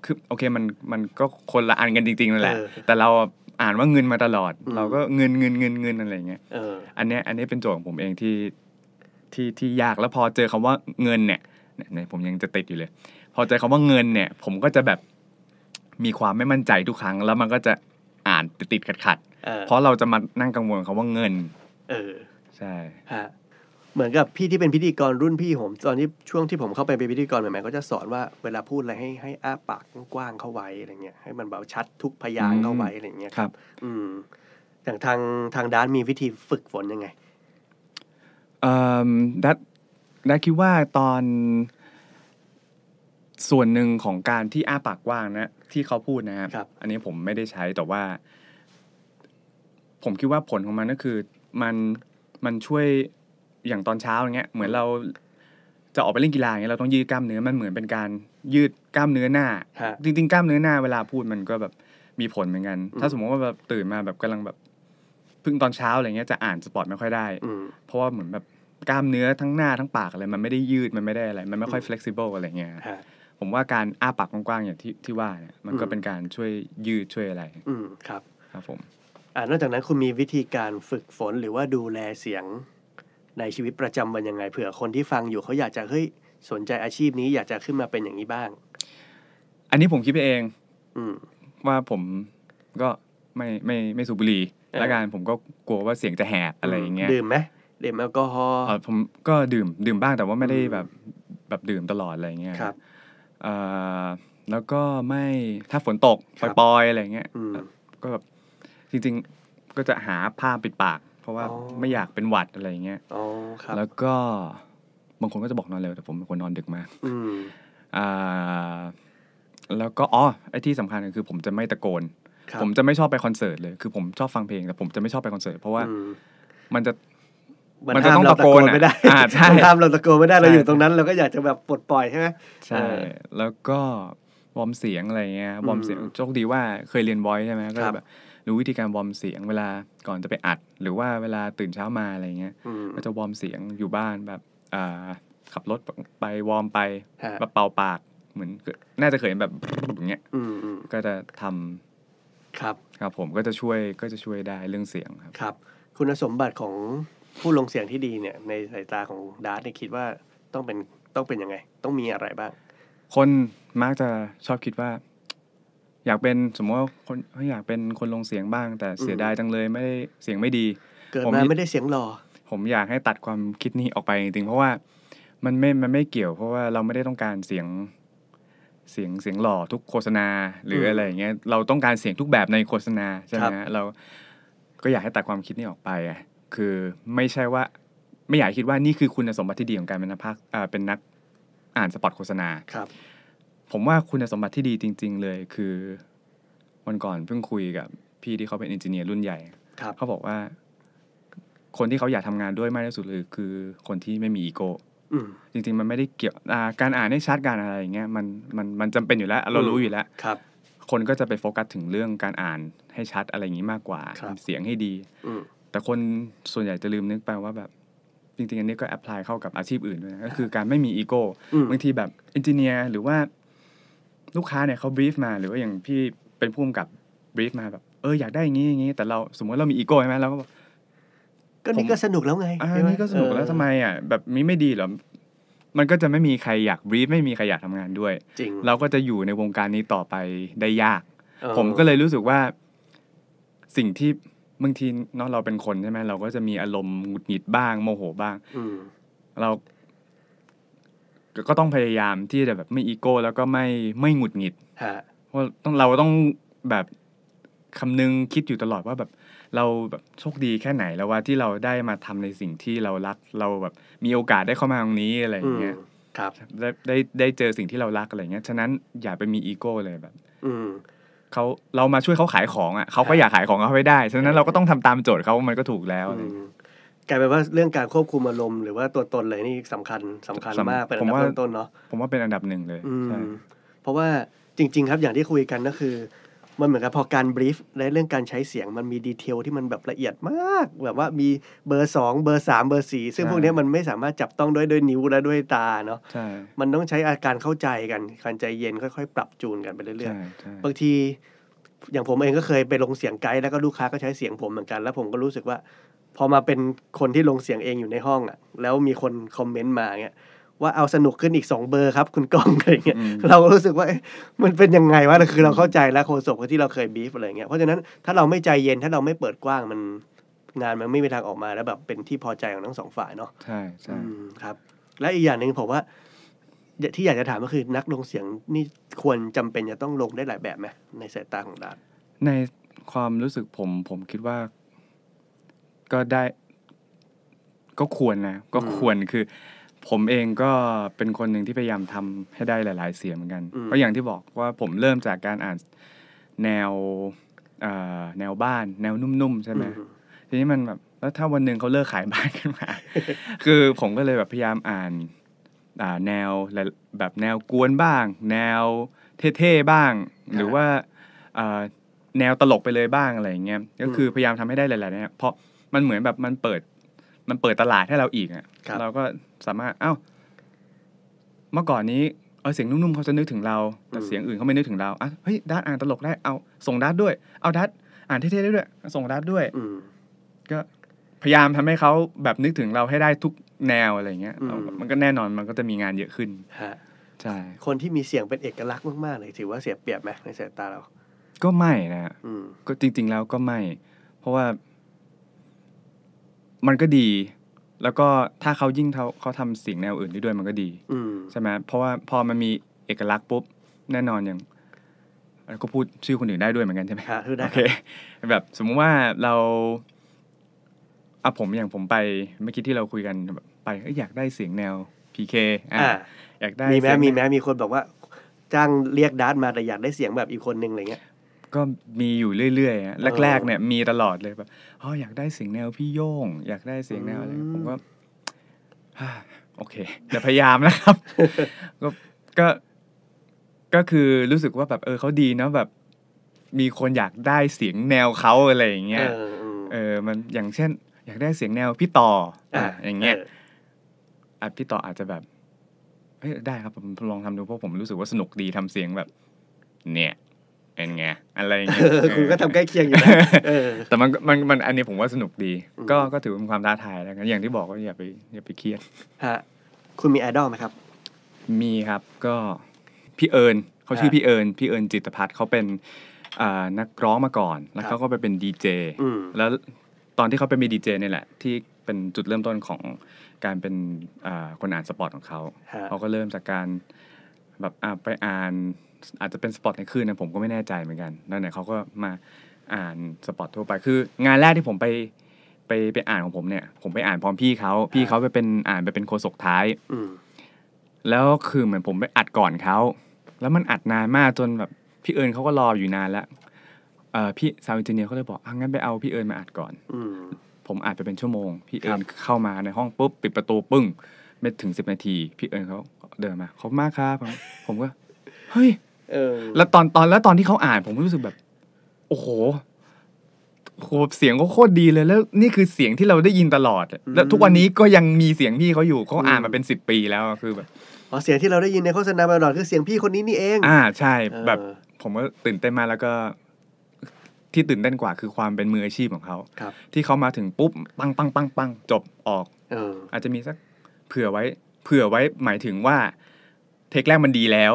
คือโอเคมันมันก็คนละอ่านกันจริงๆนั่นแหละ แต่เราอ่านว่าเงินมาตลอด เราก็เงิน เงิน เงิน เงินอะไรเงี้ยอันเนี้ยอันนี้เป็นโจทย์ของผมเองที่ที่ที่ยากแล้วพอเจอคำว่าเงิน เนี่ยเนี่ยผมยังจะติดอยู่เลย พอเจอคำว่าเงินเนี่ย ผมก็จะแบบมีความไม่มั่นใจทุกครั้ง แล้วมันก็จะอ่านติดติดขัดขัดเพราะเราจะมานั่งกังวลคำว่าเงิน เออ ใช่ฮะเหมือนกับพี่ที่เป็นพิธีกรรุ่นพี่ ผมตอนที่ช่วงที่ผมเข้าไปเป็นพิธีกรใหม่ๆก็จะสอนว่าเวลาพูดอะไรให้ให้อ้าปากกว้างเข้าไว้อะไรเงี้ยให้มันแบบชัดทุกพยางเข้าไว้อะไรเงี้ยครับ อืมอย่างทางทางด้านมีวิธีฝึกฝนยังไงเอ่อดัดดัดคิดว่าตอน ส่วนหนึ่งของการที่อ้าปากกว้างนะ ที่เขาพูดนะครับ อันนี้ผมไม่ได้ใช้แต่ว่า ผมคิดว่าผลของมันก็คือ มันมันช่วยอย่างตอนเช้าอย่างเงี้ยเหมือนเราจะออกไปเล่นกีฬาเงี้ยเราต้องยืดกล้ามเนื้อมันเหมือนเป็นการยืดกล้ามเนื้อหน้าิงจริงๆกล้ามเนื้อหน้าเวลาพูดมันก็แบบมีผลเหมือนกัน ถ้าสมมติว่าแบบตื่นมาแบบกำลังแบบเพิ่งตอนเช้าอะไรเงี้ยจะอ่านสปอร์ตไม่ค่อยได้ เพราะว่าเหมือนแบบกล้ามเนื้อทั้งหน้าทั้งปากอะไรมันไม่ได้ยืดมันไม่ได้อะไรมันไม่ค่อยเฟล็กซิเบิลอะไรเงี้ยผมว่าการอ้าปากกว้างๆอย่างที่ที่ว่าเนี่ยมันก็เป็นการช่วยยืดช่วยอะไร อืมครับครับผม อ่านอกจากนั้นคุณมีวิธีการฝึกฝนหรือว่าดูแลเสียงในชีวิตประจำวันยังไงเผื่อคนที่ฟังอยู่เขาอยากจะเฮ้ยสนใจอาชีพนี้อยากจะขึ้นมาเป็นอย่างนี้บ้าง อันนี้ผมคิดไปเอง อืว่าผมก็ไม่ไม่ไม่สูบบุหรี่ และการผมก็กลัวว่าเสียงจะแหบอะไรอย่างเงี้ยดื่มไหมดื่มแอลกอฮอล์ผมก็ดื่มดื่มบ้างแต่ว่าไม่ได้แบบแบบดื่มตลอดอะไรเงี้ยครับแล้วก็ไม่ถ้าฝนตกปล่อยๆอะไรเงี้ยก็แบบจริง ๆ ก็จะหาผ้าปิดปากเพราะว่าไม่อยากเป็นหวัดอะไรอย่างเงี้ยแล้วก็บางคนก็จะบอกนอนเร็วแต่ผมเป็นคนนอนดึกมากอ่าแล้วก็อ๋อไอ้ที่สำคัญคือ ผมจะไม่ตะโกน ผมจะไม่ชอบไปคอนเสิร์ตเลยคือผมชอบฟังเพลง แต่ ผมจะไม่ชอบไปคอนเสิร์ตเพราะว่ามันจะ มันจะต้องตะโกนไม่ได้ใช่ห้ามเราตะโกนไม่ได้เราอยู่ตรงนั้นเราก็อยากจะแบบปลดปล่อยใช่ไหมใช่ แล้วก็วอมเสียงอะไรเงี้ยวอมเสียงโชคดีว่าเคยเรียนไวใช่ไหมก็แบบรู้วิธีการวอร์มเสียง เวลาก่อนจะไปอัด หรือว่าเวลาตื่นเช้ามาอะไรเงี้ยก็จะวอร์มเสียงอยู่บ้านแบบขับรถไปวอร์มไปแบบเป่าปากเหมือนน่าจะเคยเห็นแบบอย่างเงี้ยก็จะทำครับ ครับผมก็จะช่วยก็จะช่วยได้เรื่องเสียงครับครับคุณสมบัติของผู้ลงเสียงที่ดีเนี่ย ในสายตาของดาร์ตเนี่ยคิดว่าต้องเป็นต้องเป็นยังไง ต้องมีอะไรบ้างคนมักจะชอบคิดว่าอยากเป็นสมมติว่าคนอยากเป็นคนลงเสียงบ้าง แต่เสียดายจังเลยไม่ได้เสียงไม่ดีเกิดมาไม่ได้เสียงหล่อผมอยากให้ตัดความคิดนี้ออกไปจริงๆเพราะว่า มันไม่มันไม่เกี่ยวเพราะว่าเราไม่ได้ต้องการเสียงเสียงเสียงหล่อทุกโฆษณา หรืออะไรอย่างเงี้ยเราต้องการเสียงทุกแบบในโฆษณาใช่ไหมเรา ก็อยากให้ตัดความคิดนี้ออกไปคือไม่ใช่ว่าไม่อยากคิดว่านี่คือคุณสมบัติที่ดีของการเป็นนักเป็นนักอ่านสปอตโฆษณาครับผมว่าคุณสมบัติที่ดีจริง ๆเลย คือวันก่อนเพิ่งคุยกับ พี่ที่เขาเป็นเอนจิเนียร์รุ่นใหญ่ ครับเขาบอกว่า คนที่เขาอยากทำงานด้วยมากที่สุดเลยคือ คนที่ไม่มีอีโก้จริง ๆ มันไม่ได้เกี่ยวการอ่านให้ชัดการอะไรอย่างเงี้ยมันมันมันจำเป็นอยู่แล้ว เรารู้อยู่แล้วครับ คนก็จะไปโฟกัสถึงเรื่องการอ่านให้ชัดอะไรอย่างนี้มากกว่า เสียงให้ดีแต่คนส่วนใหญ่จะลืมนึกไปว่าแบบจริงๆอันนี้ก็แอพพลายเข้ากับอาชีพอื่นด้วยก็คือการไม่มีอีโก้บางทีแบบเอนจิเนียร์หรือว่าลูกค้าเนี่ยเขาบรีฟมาหรือว่าอย่างพี่เป็นผู้กำกับบรีฟมาแบบ เอออยากได้อย่างนี้อย่างนี้แต่เรา สมมติเรามีอีโก้ใช่ไหมเราก็บอกก็นี่ก็สนุกแล้วไงอ่านี่ก็สนุกแล้วทำไมอ่ะแบบนี้ไม่ดีหรอมันก็จะไม่มีใครอยากบรีฟไม่มีใครอยากทำงานด้วยจริงเราก็จะอยู่ในวงการนี้ต่อไปได้ยาก ผมก็เลยรู้สึกว่าสิ่งที่บางทีเนาะเราเป็นคนใช่ไหมเราก็จะมีอารมณ์หงุดหงิดบ้าง โมโหบ้างเราก็ต้องพยายาม ที่จะแบบไม่อีโก้แล้วก็ไม่ไม่หงุดหงิดเพราะต้องเราต้องแบบคำนึงคิดอยู่ตลอดว่าแบบเราแบบโชคดีแค่ไหนแล้วว่าที่เราได้มาทำในสิ่งที่เรารักเราแบบมีโอกาสได้เข้ามาตรงนี้อะไรอย่างเงี้ยครับได้ได้ได้เจอสิ่งที่เรารักอะไรเงี้ยฉะนั้นอย่าไปมีอีโก้เลยแบบ อืเขาเรามาช่วยเขาขายของอ่ะเขาก็อยากขายของเขาไห้ได้ ฉะนั้นเราก็ต้องทำตามโจทย์เขามันก็ถูกแล้วกลายเป็นว่าเรื่องการควบคุมอารมณ์หรือว่าตัวตนอะไรนี่สำคัญสำคัญมาก เป็นอันดับต้นเนาะผมว่าเป็นอันดับหนึ่งเลยเพราะว่าจริง ๆ ครับอย่างที่คุยกันก็คือ มันเหมือนกับพอการบรีฟในเรื่องการใช้เสียงมันมีดีเทล ที่มันแบบละเอียดมาก แบบว่ามีเบอร์สองเบอร์สามเบอร์สี่ซึ่งพวกนี้มันไม่สามารถจับต้องด้วยด้วยนิ้วและด้วยตาเนาะมันต้องใช้อาการเข้าใจกันการใจเย็นค่อยๆ ปรับจูนกันไปเรื่อยๆบางที อย่างผมเองก็เคยไปลงเสียงไกด์แล้วก็ลูกค้าก็ใช้เสียงผมเหมือนกันแล้ว ผมก็รู้สึกว่าพอมาเป็นคนที่ลงเสียงเองอยู่ในห้องอ่ะ แล้วมีคนคอมเมนต์มาเนี่ยว่าเอาสนุกขึ้นอีกสองเบอร์ครับ คุณก้องอะไรเงี้ยเราก็รู้สึกว่ามันเป็นยังไงวะคือเราเข้าใจแล้ว โคศกที่เราเคยบีฟอะไรเงี้ยเพราะฉะนั้นถ้าเราไม่ใจเย็นถ้าเราไม่เปิดกว้าง มันงานมันไม่มีทางออกมาแล้วแบบเป็นที่พอใจของทั้งสองฝ่ายเนาะใช่ใช่ครับ และอีกอย่างหนึ่งผมว่าที่อยากจะถามก็คือนักลงเสียงนี่ควรจำเป็นจะต้องลงได้หลายแบบไหมในสายตาของดาในความรู้สึกผมผมคิดว่าก็ได้ก็ควรนะ ก็ควรคือ ผมเองก็เป็นคนหนึ่งที่พยายามทำให้ได้หลาย ๆ เสียงเหมือนกันเพราะอย่างที่บอกว่าผมเริ่มจากการอ่านแนวแนวบ้าน แนวนุ่มๆใช่ไหมทีนี้มันแบบแล้วถ้าวันหนึ่งเขาเลิกขายบ้านขึ้นมาคือผมก็เลยแบบพยายามอ่านแนวแบบแนวกวนบ้าง แนวเท่ๆบ้าง หรือว่าแนวตลกไปเลยบ้างอะไรอย่างเงี้ยก็คือพยายามทำให้ได้หลายๆเนี่ยเพราะมันเหมือนแบบมันเปิด มันเปิดตลาดให้เราอีกอ่ะ เราก็สามารถเอ้าเมื่อก่อนนี้เอาเสียงนุ่มๆเขาจะนึกถึงเราแต่เสียงอื่นเขาไม่นึกถึงเราอ่ะเฮ้ยดัดอ่านตลกได้เอาส่งดัดด้วย เอาดัดอ่านเท่ๆได้ด้วย ส่งดัดด้วยก็พยายามทำให้เขาแบบนึกถึงเราให้ได้ทุกแนวอะไรเงี้ยมันก็แน่นอนมันก็จะมีงานเยอะขึ้นฮะใช่ คนที่มีเสียงเป็นเอกลักษณ์มากๆเลยถือว่าเสียเปรียบไหมในสายตาเราก็ไม่นะก็จริง ๆ แล้วก็ไม่ เพราะว่ามันก็ดี แล้วก็ถ้าเขายิ่งเขาเขาทำสิ่งแนวอื่นด้ด้วยมันก็ดีใช่ไหมเพราะว่าพอมันมีเอกลักษณ์ปุ๊บแน่นอนอย่างก็พูดชื่อคนอื่นได้ด้วยเหมือนกันใช่ไหมพูดได้โอเค แบบ สมมุติว่าเราอาะผมอย่างผมไปเมื่อกี้ที่เราคุยกันแบบไปอยากได้เสียงแนวเคอ่าอยากได้มีแม้มีแม้มีคนบอกว่า จ้างเรียกดาร์ตมาแต่อยากได้เสียงแบบอีกคนนึงอะไรเงี้ยก็มีอยู่เรื่อยๆแรกๆ เนี่ย มีตลอดเลยแบบอ๋ออยากได้เสียงแนวพี่โย่งอยากได้เสียงแนวอะไร ผมก็โอเค เดียวพยายามนะครับก็ก็ ก็คือรู้สึกว่าแบบ เออเขาดีเนาะแบบ มีคนอยากได้เสียงแนวเขาอะไรอย่างเงี้ยเออ มันอย่างเช่น อยากได้เสียงแนวพี่ต่อ อ่ะ อย่างเงี้ยอ่ะพี่ต่ออาจจะแบบเฮ้ยได้ ครับผมลองทำดูเพราะผมรู้สึกว่าสนุกดีทำเสียงแบบเนี่ยเป็นไงอะไรเงี้ยคุณก็ทำใกล้เคียงอยู่นะแต่มันมันมันอันนี้ผมว่าสนุกดี ก็ก็ถือเป็นความท้าทายแล้วกันอย่างที่บอกก็อย่าไปอย่าไปเครียดฮะ คุณมีไอดอลไหมครับ มีครับ ก็พี่เอิญเขาชื่อพี่เอิญพี่เอิญจิตพัฒน์เขาเป็นนักร้องมาก่อน แล้วเขาก็ไปเป็นดีเจ แล้วตอนที่เขาไปมีดีเจนี่แหละ ที่เป็นจุดเริ่มต้นของการเป็นคนอ่านสปอร์ตของเขา เขาก็เริ่มจากการแบบไปอ่านอาจจะเป็นสปอตในคืนนะผมก็ไม่แน่ใจเหมือนกันนั่นแหละเขาก็มาอ่านสปอตทั่วไปคือ งานแรกที่ผมไปไปไปอ่านของผมเนี่ย ผมไปอ่านพร้อมพี่เขาพี่เขาไปเป็นอ่านไปเป็นโคศกท้ายแล้วคือเหมือนผมไปอัดก่อนเขาแล้วมันอัดนานมากจนแบบ พี่เอิญเขาก็รออยู่นานแล้วเออพี่ซาวนเจเนียเขาเลยบอกอ่ะงั้นไปเอาพี่เอิญมาอัดก่อนผมอัดไปเป็นชั่วโมง พี่เอิญเข้ามาในห้องปุ๊บปิดประตูปึ้งไม่ถึงสิบนาที พี่เอิญเขาเดินมาขอบมากครับผมก็เฮ้ยแล้วตอนตอน แล้วตอนที่เขาอ่านผมรู้สึกแบบ โอ้โหโหเสียงเขาโคตรดีเลย แล้ว นี่คือเสียงที่เราได้ยินตลอดแล้วทุกวันนี้ก็ยังมีเสียงพี่เขาอยู่เขาอ่านมาเป็นสิบปีแล้ว คือแบบอ๋อเสียงที่เราได้ยินในโฆษณาตลอดคือเสียงพี่คนนี้นี่เองอ่าใช่แบบ ผมก็ตื่นเต้นมาแล้วก็ ที่ตื่นเต้นกว่าคือความเป็นมืออาชีพของเขา ครับ ที่เขามาถึงปุ๊บปังปังปังปังจบออกอาจจะมีสักเผื่อไว้ เผื่อไว้หมายถึงว่า เทคแรกมันดีแล้ว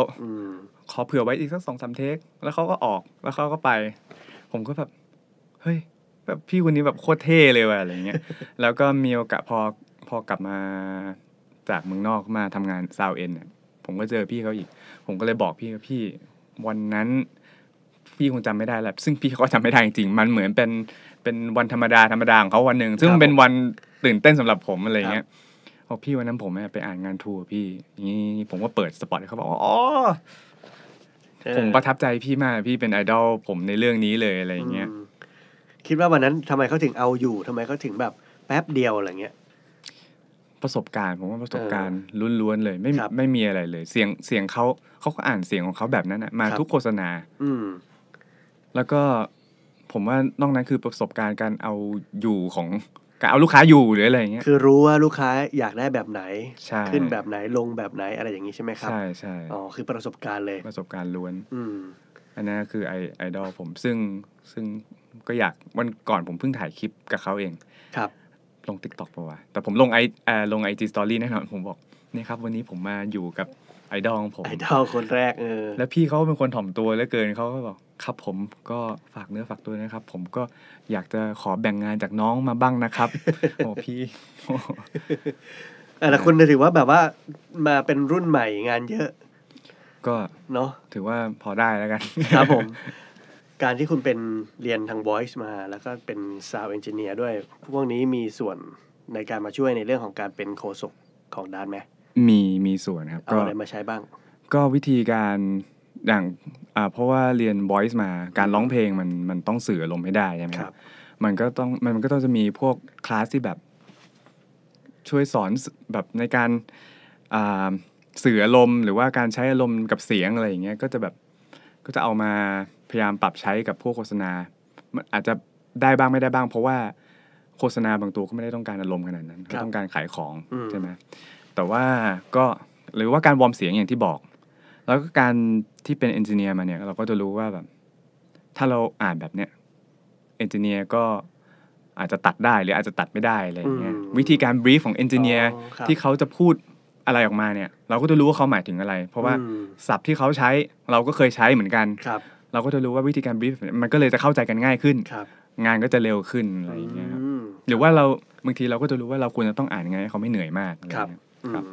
ขอเผื่อไว้อีกสักสองสามเทคแล้วเขาก็ออกแล้วเขาก็ไป ผมก็แบบ เฮ้ย แบบพี่คนนี้แบบโคตรเท่เลยว่ะอะไรเงี้ยแล้วก็มีโอกาสพอพอกลับมาจากเมืองนอกมาทำงานซาวเอ็นเนี่ยผมก็เจอพี่เขาอีก ผมก็เลยบอกพี่ว่าพี่ วันนั้น พี่คงจำไม่ได้แหละ ซึ่งพี่เขาจำไม่ได้จริงๆ มันเหมือนเป็น เป็นวันธรรมดาธรรมดาของเขาวันหนึ่งซึ่งเป็นวันตื่นเต้นสำหรับผมอะไรเงี้ยบอกพี่วันนั้นผมไปอ่านงานทัวร์พี่นี่ผมก็เปิดสปอตเขาบอกว่าอ๋อผมประทับใจพี่มากพี่เป็นไอดอลผมในเรื่องนี้เลยอะไรเงี้ยคิดว่าวันนั้นทำไมเขาถึงเอาอยู่ ทำไมเขาถึงแบบแป๊บเดียวอะไรเงี้ย ประสบการณ์ผมว่าประสบการณ์ล้วนๆเลยไม่ไม่มีอะไรเลย เสียงเสียงเขาเขาก็อ่านเสียงของเขาแบบนั้นนะมาทุกโฆษณา อืแล้วก็ผมว่านอกนั้นคือประสบการณ์การเอาอยู่ของก็เอาลูกค้าอยู่หรืออะไรอย่างเงี้ย คือรู้ว่าลูกค้าอยากได้แบบไหนใช่ขึ้นแบบไหนลงแบบไหนอะไรอย่างงี้ใช่ไหมครับ ใช่ใช่อ๋อคือประสบการณ์เลย ประสบการณ์ล้วน อืม อันนั้นคือไอไอดอลผมซึ่งซึ่งก็อยากวันก่อนผมเพิ่งถ่ายคลิปกับเขาเอง ครับ ลงติ๊กต็อกปะวะแต่ผมลงไอเอ่อลงไอจีสตอรี่แน่นอนผมบอก นี่ครับวันนี้ผมมาอยู่กับไอดอลของผม ไอดอลคนแรกเออ แล้วพี่เขาเป็นคนถ่อมตัวเหลือเกินเขาก็บอกครับผมก็ฝากเนื้อฝากตัวนะครับ ผมก็อยากจะขอแบ่งงานจากน้องมาบ้างนะครับโอ้พี่แต่คุณถือว่าแบบว่ามาเป็นรุ่นใหม่งานเยอะ ก็เนาะถือว่าพอได้แล้วกันครับ ผม การที่คุณเป็นเรียนทาง Voice มา แล้วก็เป็น Sound Engineer ด้วย พวกนี้มีส่วนในการมาช่วยในเรื่องของการเป็นโคศกของด้านไหมมีมีส่วนครับเอาอะไรมาใช้บ้าง ก็วิธีการอย่างเพราะว่าเรียนบอยส์มาการร้องเพลงมันมันต้องสื่ออารมณ์ให้ได้ใช่ไหมครับ มันก็ต้องมันก็ต้องจะมีพวกคลาสที่แบบช่วยสอนแบบในการสื่ออารมณ์หรือว่าการใช้อารมณ์กับเสียงอะไรอย่างเงี้ยก็จะแบบก็จะเอามาพยายามปรับใช้กับพวกโฆษณา มันอาจจะได้บ้างไม่ได้บ้าง เพราะว่าโฆษณาบางตัวก็ไม่ได้ต้องการอารมณ์ขนาดนั้นต้องการขายของใช่ไหมแต่ว่าก็หรือว่าการวอร์มเสียงอย่างที่บอกแล้วก็การที่เป็นเอนจิเนียร์มาเนี่ยเราก็จะรู้ว่าแบบ ถ้าเราอ่านแบบเนี้ยเอนจิเนียร์ก็อาจจะตัดได้ หรืออาจจะตัดไม่ได้อะไรอย่างเงี้ยวิธีการบรีฟของเอนจิเนียร์ที่เขาจะพูดอะไรออกมาเนี่ย เราก็จะรู้ว่าเขาหมายถึงอะไร เพราะว่าศัพท์ที่เขาใช้ เราก็เคยใช้เหมือนกันครับ เราก็จะรู้ว่าวิธีการบรีฟมันก็เลยจะเข้าใจกันง่ายขึ้นงานก็จะเร็วขึ้นอะไรอย่างเงี้ยครับหรือว่าเราบางทีเราก็จะรู้ว่าเราควรจะต้องอ่านยังไงให้เขาไม่เหนื่อยมากครับ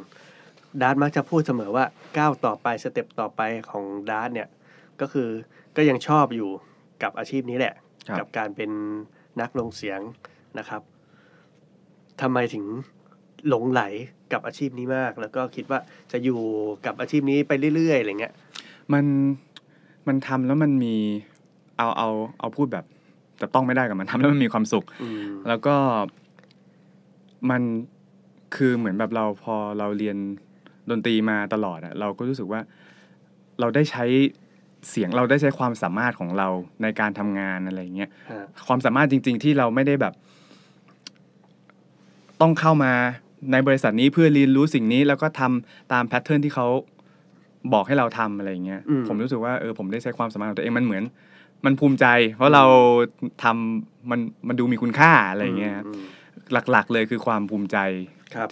ดาร์ตมักจะพูดเสมอว่าก้าวต่อไปสเต็ปต่อไปของดาร์ตเนี่ยก็คือก็ยังชอบอยู่กับอาชีพนี้แหละ กับการเป็นนักลงเสียงนะครับทำไมถึงหลงไหลกับอาชีพนี้มาก แล้วก็คิดว่าจะอยู่กับอาชีพนี้ไปเรื่อย ๆอะไรเงี้ยมันมันทำแล้วมันมีเอาเอาเอาพูดแบบแต่ต้องไม่ได้กับมันทำแล้วมันมีความสุข แล้วก็มันคือเหมือนแบบเราพอเราเรียนดนตรีมาตลอดอะเราก็รู้สึกว่าเราได้ใช้เสียงเราได้ใช้ความสามารถของเราในการทำงานอะไรเงี้ยความสามารถจริง ๆ ที่เราไม่ได้แบบ ต้องเข้ามาในบริษัทนี้เพื่อเรียนรู้สิ่งนี้แล้วก็ทำตามแพทเทิร์นที่เขาบอกให้เราทำอะไรเงี้ยผมรู้สึกว่าเออผมได้ใช้ความสามารถของตัวเอง มันเหมือน มันภูมิใจ เพราะเราทำมันมันดูมีคุณค่าอะไรเงี้ยหลัก ๆ เลยคือความภูมิใจ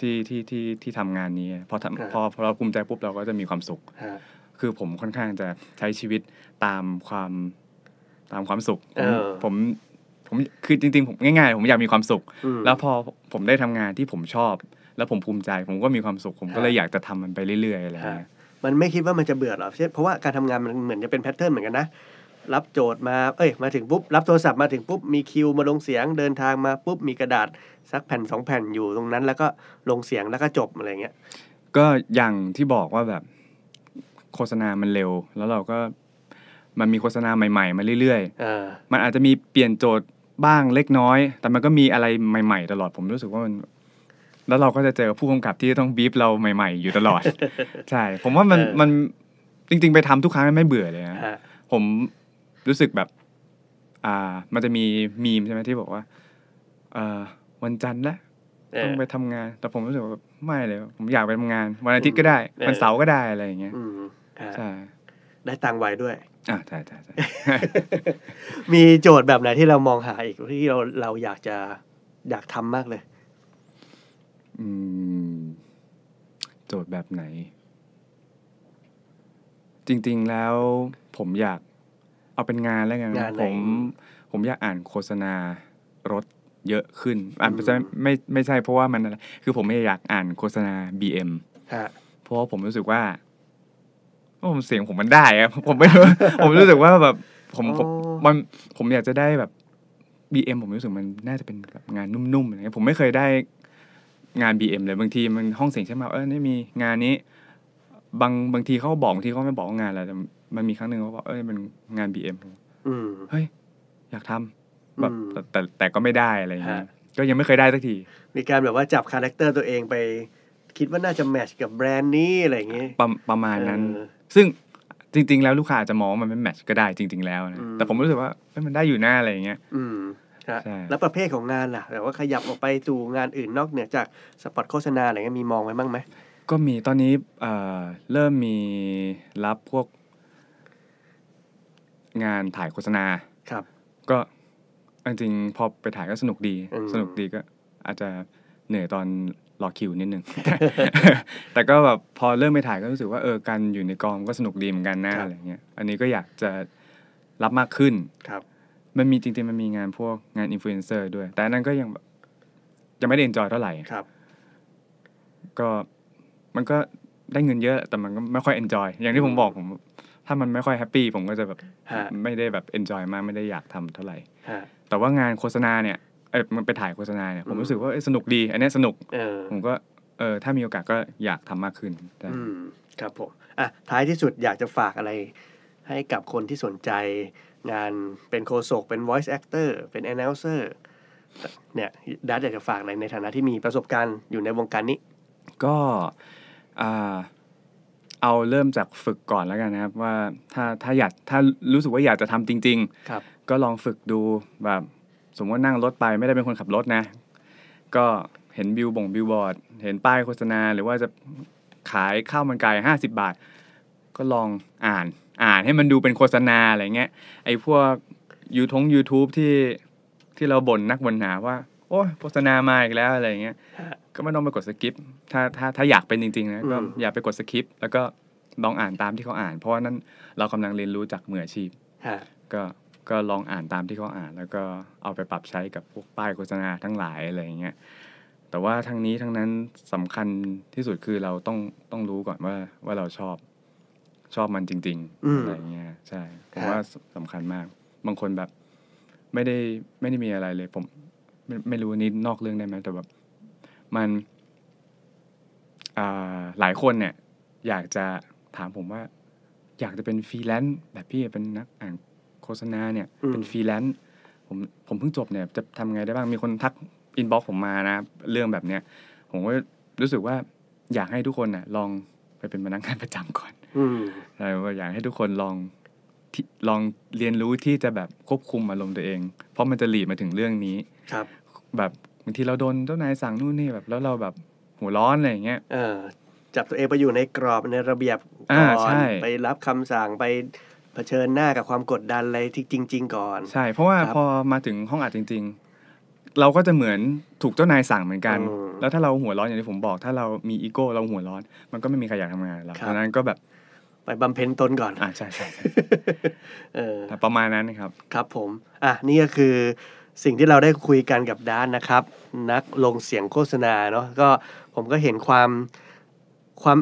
ที่ที่ที่ที่ทำงานนี้พอพอพอเราภูมิใจปุ๊บเราก็จะมีความสุขคือผมค่อนข้างจะใช้ชีวิตตามความตามความสุขผมผมคือจริง ๆ ผมง่ายๆ ผมอยากมีความสุข แล้วพอผมได้ทำงานที่ผมชอบ แล้วผมภูมิใจผมก็มีความสุข ผมก็เลยอยากจะทำมันไปเรื่อยๆอะไรมันไม่คิดว่ามันจะเบื่อหรอเพราะว่าการทำงานมันเหมือนจะเป็นแพทเทิร์นเหมือนกันนะรับโจทย์มา เอ้ย มาถึงปุ๊บ รับโทรศัพท์มาถึงปุ๊บ มีคิวมาลงเสียง เดินทางมา ปุ๊บ มีกระดาษ สักแผ่นสองแผ่นอยู่ตรงนั้น แล้วก็ลงเสียงแล้วก็จบอะไรเงี้ย ก็อย่างที่บอกว่าแบบโฆษณา มันเร็ว แล้วเราก็มันมีโฆษณาใหม่ๆ มาเรื่อยๆ มันอาจจะมีเปลี่ยนโจทย์บ้างเล็กน้อย แต่มันก็มีอะไรใหม่ ๆ ตลอด ผมรู้สึกว่ามัน แล้วเราก็จะเจอผู้กำกับที่ต้องบีบเราใหม่ ๆอยู่ตลอด ใช่ ผมว่ามันมันจริงๆไปทำทุกครั้งไม่เบื่อเลยนะ ผมรู้สึกแบบ อ่า มันจะมีมีมใช่ไหมที่บอกว่าเออวันจันทร์ละต้องไปทำงาน แต่ผมรู้สึกว่าไม่เลย ผมอยากไปทำงาน วันอาทิตย์ก็ได้ วันเสาร์ก็ได้อะไรอย่างเงี้ยใช่ ได้ตังไวด้วย อ่าใช่ใช่ใชมีโจทย์แบบไหนที่เรามองหาอีกที่เราเราอยากจะอยากทำมากเลย อืม โจทย์แบบไหน จริงๆแล้วผมอยากเอาเป็นงานแล้วกันงผมผมอยากอ่านโฆษณารถเยอะขึ้น อ่านไม่ใช่ไม่ไม่ใช่เพราะว่ามันคือผมไม่อยากอ่านโฆษณา BM ็มเพราะว่าผมรู้สึกว่าผมเสียงผมมันได้อะผมไม่ผมรู้สึกว่าแบบผมมันผมอยากจะได้แบบ BM ผมรู้สึกมันน่าจะเป็นแบบงานนุ่มๆอะไรเงี้ยผมไม่เคยได้งาน BM เลยบางทีมันห้องเสียงใช่ไหมเออไม่มีงานนี้ บางบางทีเขาบอกบางทีเขาไม่บอกงานอะไรแต่มันมีครั้งหนึ่งเขาบอกเอ้ยเป็นงานบีเอ็มเฮ้ยอยากทำแบบแต่แต่ก็ไม่ได้อะไรเงี้ยก็ยังไม่เคยได้สักที มีการแบบว่าจับคาแรคเตอร์ตัวเองไป คิดว่าน่าจะแมชกับแบรนด์นี้อะไรเงี้ยประมาณนั้น ซึ่งจริงๆแล้วลูกค้าจะมองมันไม่แมชก็ได้จริง ๆ แล้วนะแต่ผมรู้สึกว่ามันได้อยู่หน้าอะไรเงี้ย อืมแล้วประเภทของงานล่ะแต่ว่าขยับออกไปสู่งานอื่นนอกเหนือจากสปอตโฆษณาอะไรเงี้ยมีมองไว้บ้างไหมก็มีตอนนี้เริ่มมีรับพวกงานถ่ายโฆษณาครับ ก็จริงพอไปถ่ายก็สนุกดี สนุกดีก็อาจจะเหนื่อยตอนรอคิวนิดนึง แต่ก็แบบพอเริ่มไปถ่ายก็รู้สึกว่าเออการอยู่ในกองก็สนุกดีเหมือนกันนะอะไรเงี้ย อันนี้ก็อยากจะรับมากขึ้นครับ มันมีจริงๆ มันมีงานพวกงานอินฟลูเอนเซอร์ด้วย แต่นั้นก็ยังยังไม่ได้เอนจอยเท่าไหร่ครับ ก็มันก็ได้เงินเยอะแต่มันก็ไม่ค่อยเอนจอยอย่างที่ผมบอกผมถ้ามันไม่ค่อยแฮปปี้ผมก็จะแบบไม่ได้แบบเอนจอยมาก ไม่ได้อยากทำเท่าไหร่แต่ว่างานโฆษณาเนี่ยเออมันไปถ่ายโฆษณาเนี่ย ผมรู้สึกว่าสนุกดี อันนี้สนุกผมก็ เออ ถ้ามีโอกาสก็อยากทำมากขึ้นครับผมอ่ะท้ายที่สุดอยากจะฝากอะไร ให้กับคนที่สนใจงานเป็นโคโศกเป็น voice actor เป็น announcer เนี่ยดัตอยากจะฝากอะไรในฐานะที่มีประสบการณ์อยู่ในวงการนี้ ก็อ่าเอาเริ่มจากฝึกก่อนแล้วกันนะครับ ว่าถ้าถ้าอยากถ้ารู้สึกว่าอยากจะทำจริง ๆ ครับ ก็ลองฝึกดูแบบ สมมตินั่งรถไปไม่ได้เป็นคนขับรถนะ ก็เห็นบิวบ่งบิวบอร์ด เห็นป้ายโฆษณาหรือว่าจะขายข้าวมันไก่ห้าสิบบาท ก็ลองอ่าน อ่านให้มันดูเป็นโฆษณาอะไรเงี้ยไอ้พวกยูทง YouTube ที่ที่เราบ่นนักบ่นหนาว่าโอ้โฆษณามาอีกแล้วอะไรอย่างเงี้ย ก็ไม่ต้องไปกดสกิป ถ้าถ้าถ้าอยากเป็นจริง ๆนะก็อย่าไปกดสกิป แล้วก็ลองอ่านตามที่เขาอ่าน เพราะว่านั่นเรากำลังเรียนรู้จากมืออาชีพก็ก็ลองอ่านตามที่เขาอ่าน แล้วก็เอาไปปรับใช้กับพวกป้ายโฆษณาทั้งหลายอะไรอย่างเงี้ย แต่ว่าทั้งนี้ทั้งนั้นสำคัญที่สุดคือเราต้องต้องรู้ก่อนว่าว่าเราชอบชอบมันจริง ๆอะไรเงี้ย ใช่ผมว่าสำคัญมาก บางคนแบบไม่ได้ไม่ได้มีอะไรเลยผมไม่ไม่รู้นี้นอกเรื่องได้ไหมแต่แบบมันหลายคนเนี่ย อยากจะถามผมว่า อยากจะเป็นฟรีแลนซ์แบบพี่เป็นนักอ่านโฆษณาเนี่ย เป็นฟรีแลนซ์ผม ผมเพิ่งจบเนี่ย จะทำไงได้บ้างมีคนทักอินบ็อกผมมานะ เรื่องแบบเนี้ยผมก็รู้สึกว่า อยากให้ทุกคนเนี่ยลองไปเป็นพนักงานประจำก่อนอะไรว่าอยากให้ทุกคนลองลองเรียนรู้ที่จะแบบควบคุมอารมณ์ตัวเอง เพราะมันจะหลีดมาถึงเรื่องนี้ครับ แบบบางทีเราโดนเจ้านายสั่งนู่นนี่แบบแล้วเราแบบหัวร้อนอะไรอย่างเงี้ยเออ จับตัวเองไปอยู่ในกรอบในระเบียบก่อนไปรับคำสั่งไปเผชิญหน้ากับความกดดันอะไรที่จริง ๆ ก่อน ใช่เพราะว่าพอมาถึงห้องอัดจริง ๆ เราก็จะเหมือนถูกเจ้านายสั่งเหมือนกัน แล้วถ้าเราหัวร้อนอย่างที่ผมบอก ถ้าเรามีอีโก้เราหัวร้อน มันก็ไม่มีใครอยากทำงานแล้วราะนั้นก็แบบไปบำเพ็ญตนก่อน อ่าใช่ใช่ประมาณนั้นนะครับ ครับผม อ่ะนี่ก็คือสิ่งที่เราได้คุยกันกับดานนะครับ นักลงเสียงโฆษณาเนาะก็ผมก็เห็นความความ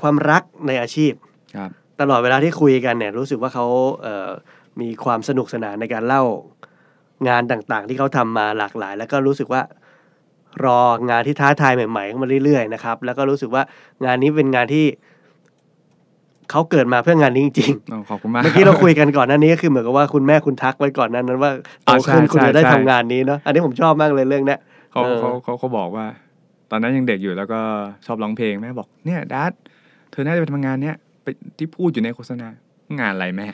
ความรักในอาชีพตลอดเวลาที่คุยกันเนี่ยรู้สึกว่าเขาเมีความสนุกสนานในการเล่างานต่างๆที่เขาทำมาหลากหลาย แล้วก็รู้สึกว่ารองานที่ท้าทายใหม่ๆเข้ามาเรื่อยๆนะครับแล้วก็รู้สึกว่างานนี้เป็นงานที่เขาเกิดมาเพื่องานนี้จริงๆขอบคุณมากเมื่อกี้เราคุยกันก่อนนั้นนี้ก็คือ เหมือนกับว่าคุณแม่คุณทักไว้ก่อนนั้นนั้นว่าโตขึ้นคุณจะได้ทำงานนี้เนาะอันนี้ผมชอบมากเลยเรื่องเนี้ยเขาเขาเขาบอกว่า ตอนนั้นยังเด็กอยู่แล้วก็ชอบร้องเพลงแม่ บอก เนี่ยดัตเธอน่าจะไปทำงานเนี้ยไปที่พูดอยู่ในโฆษณางานอะไรแม่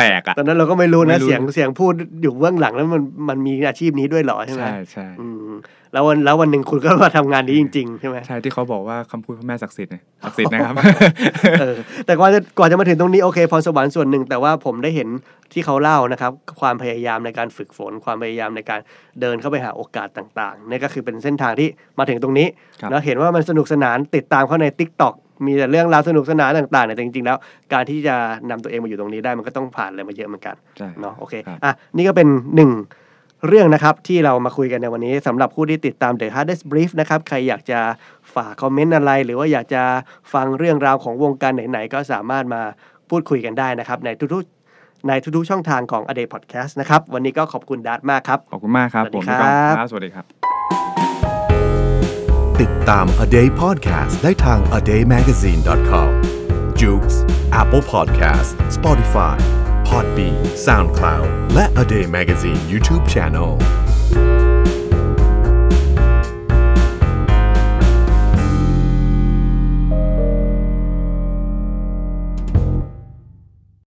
ปลกๆอ่ะตอนนั้นเราก็ไม่รู้นะเสียงเสียงพูดอยู่เบื้องหลังแล้วมันมันมีอาชีพนี้ด้วยหรอใช่ไหมใช่ใช่แล้ววันแล้ววันหนึ่งคุณก็มาทำงานนี้จริงๆใช่ไหมใช่ที่เขาบอกว่าคำพูดพองแม่ศักดิ์สิทธิ์เนี่ยศักดิ์สิทธิ์นะครับแต่ก่าจะก่อนจะมาถึงตรงนี้โอเคพรสวรรค์ส่วนหนึ่งแต่ว่าผมได้เห็นที่เขาเล่านะครับ ความพยายามในการฝึกฝน ความพยายามในการเดินเข้าไปหาโอกาสต่างๆนี่ก็คือเป็นเส้นทางที่มาถึงตรงนี้แล้วเห็นว่ามันสนุกสนานติดตามเขาใน Tik t o อกมีแต่เรื่องราวสนุกสนานต่างๆเนี่ยแต่จริง ๆ แล้ว การที่จะนำตัวเองมาอยู่ตรงนี้ได้มันก็ต้องผ่านอะไรมาเยอะเหมือนกันเนาะโอเคอ่ะนี่ก็เป็นหนึ่งเรื่องนะครับที่เรามาคุยกันในวันนี้สำหรับผู้ที่ติดตาม The Hardest Brief นะครับใครอยากจะฝากคอมเมนต์อะไร หรือว่าอยากจะฟังเรื่องราวของวงการไหนๆ ก็สามารถมาพูดคุยกันได้นะครับ ในทุกๆในทุกๆช่องทางของ a d a y Podcast นะครับวันนี้ก็ขอบคุณดัตมากครับขอบคุณมากครับดีครับสวัสดีครับติดตาม A Day Podcast ได้ทาง a day magazine com j u k e s Apple Podcast Spotify Podbean SoundCloud และ A Day Magazine YouTube Channel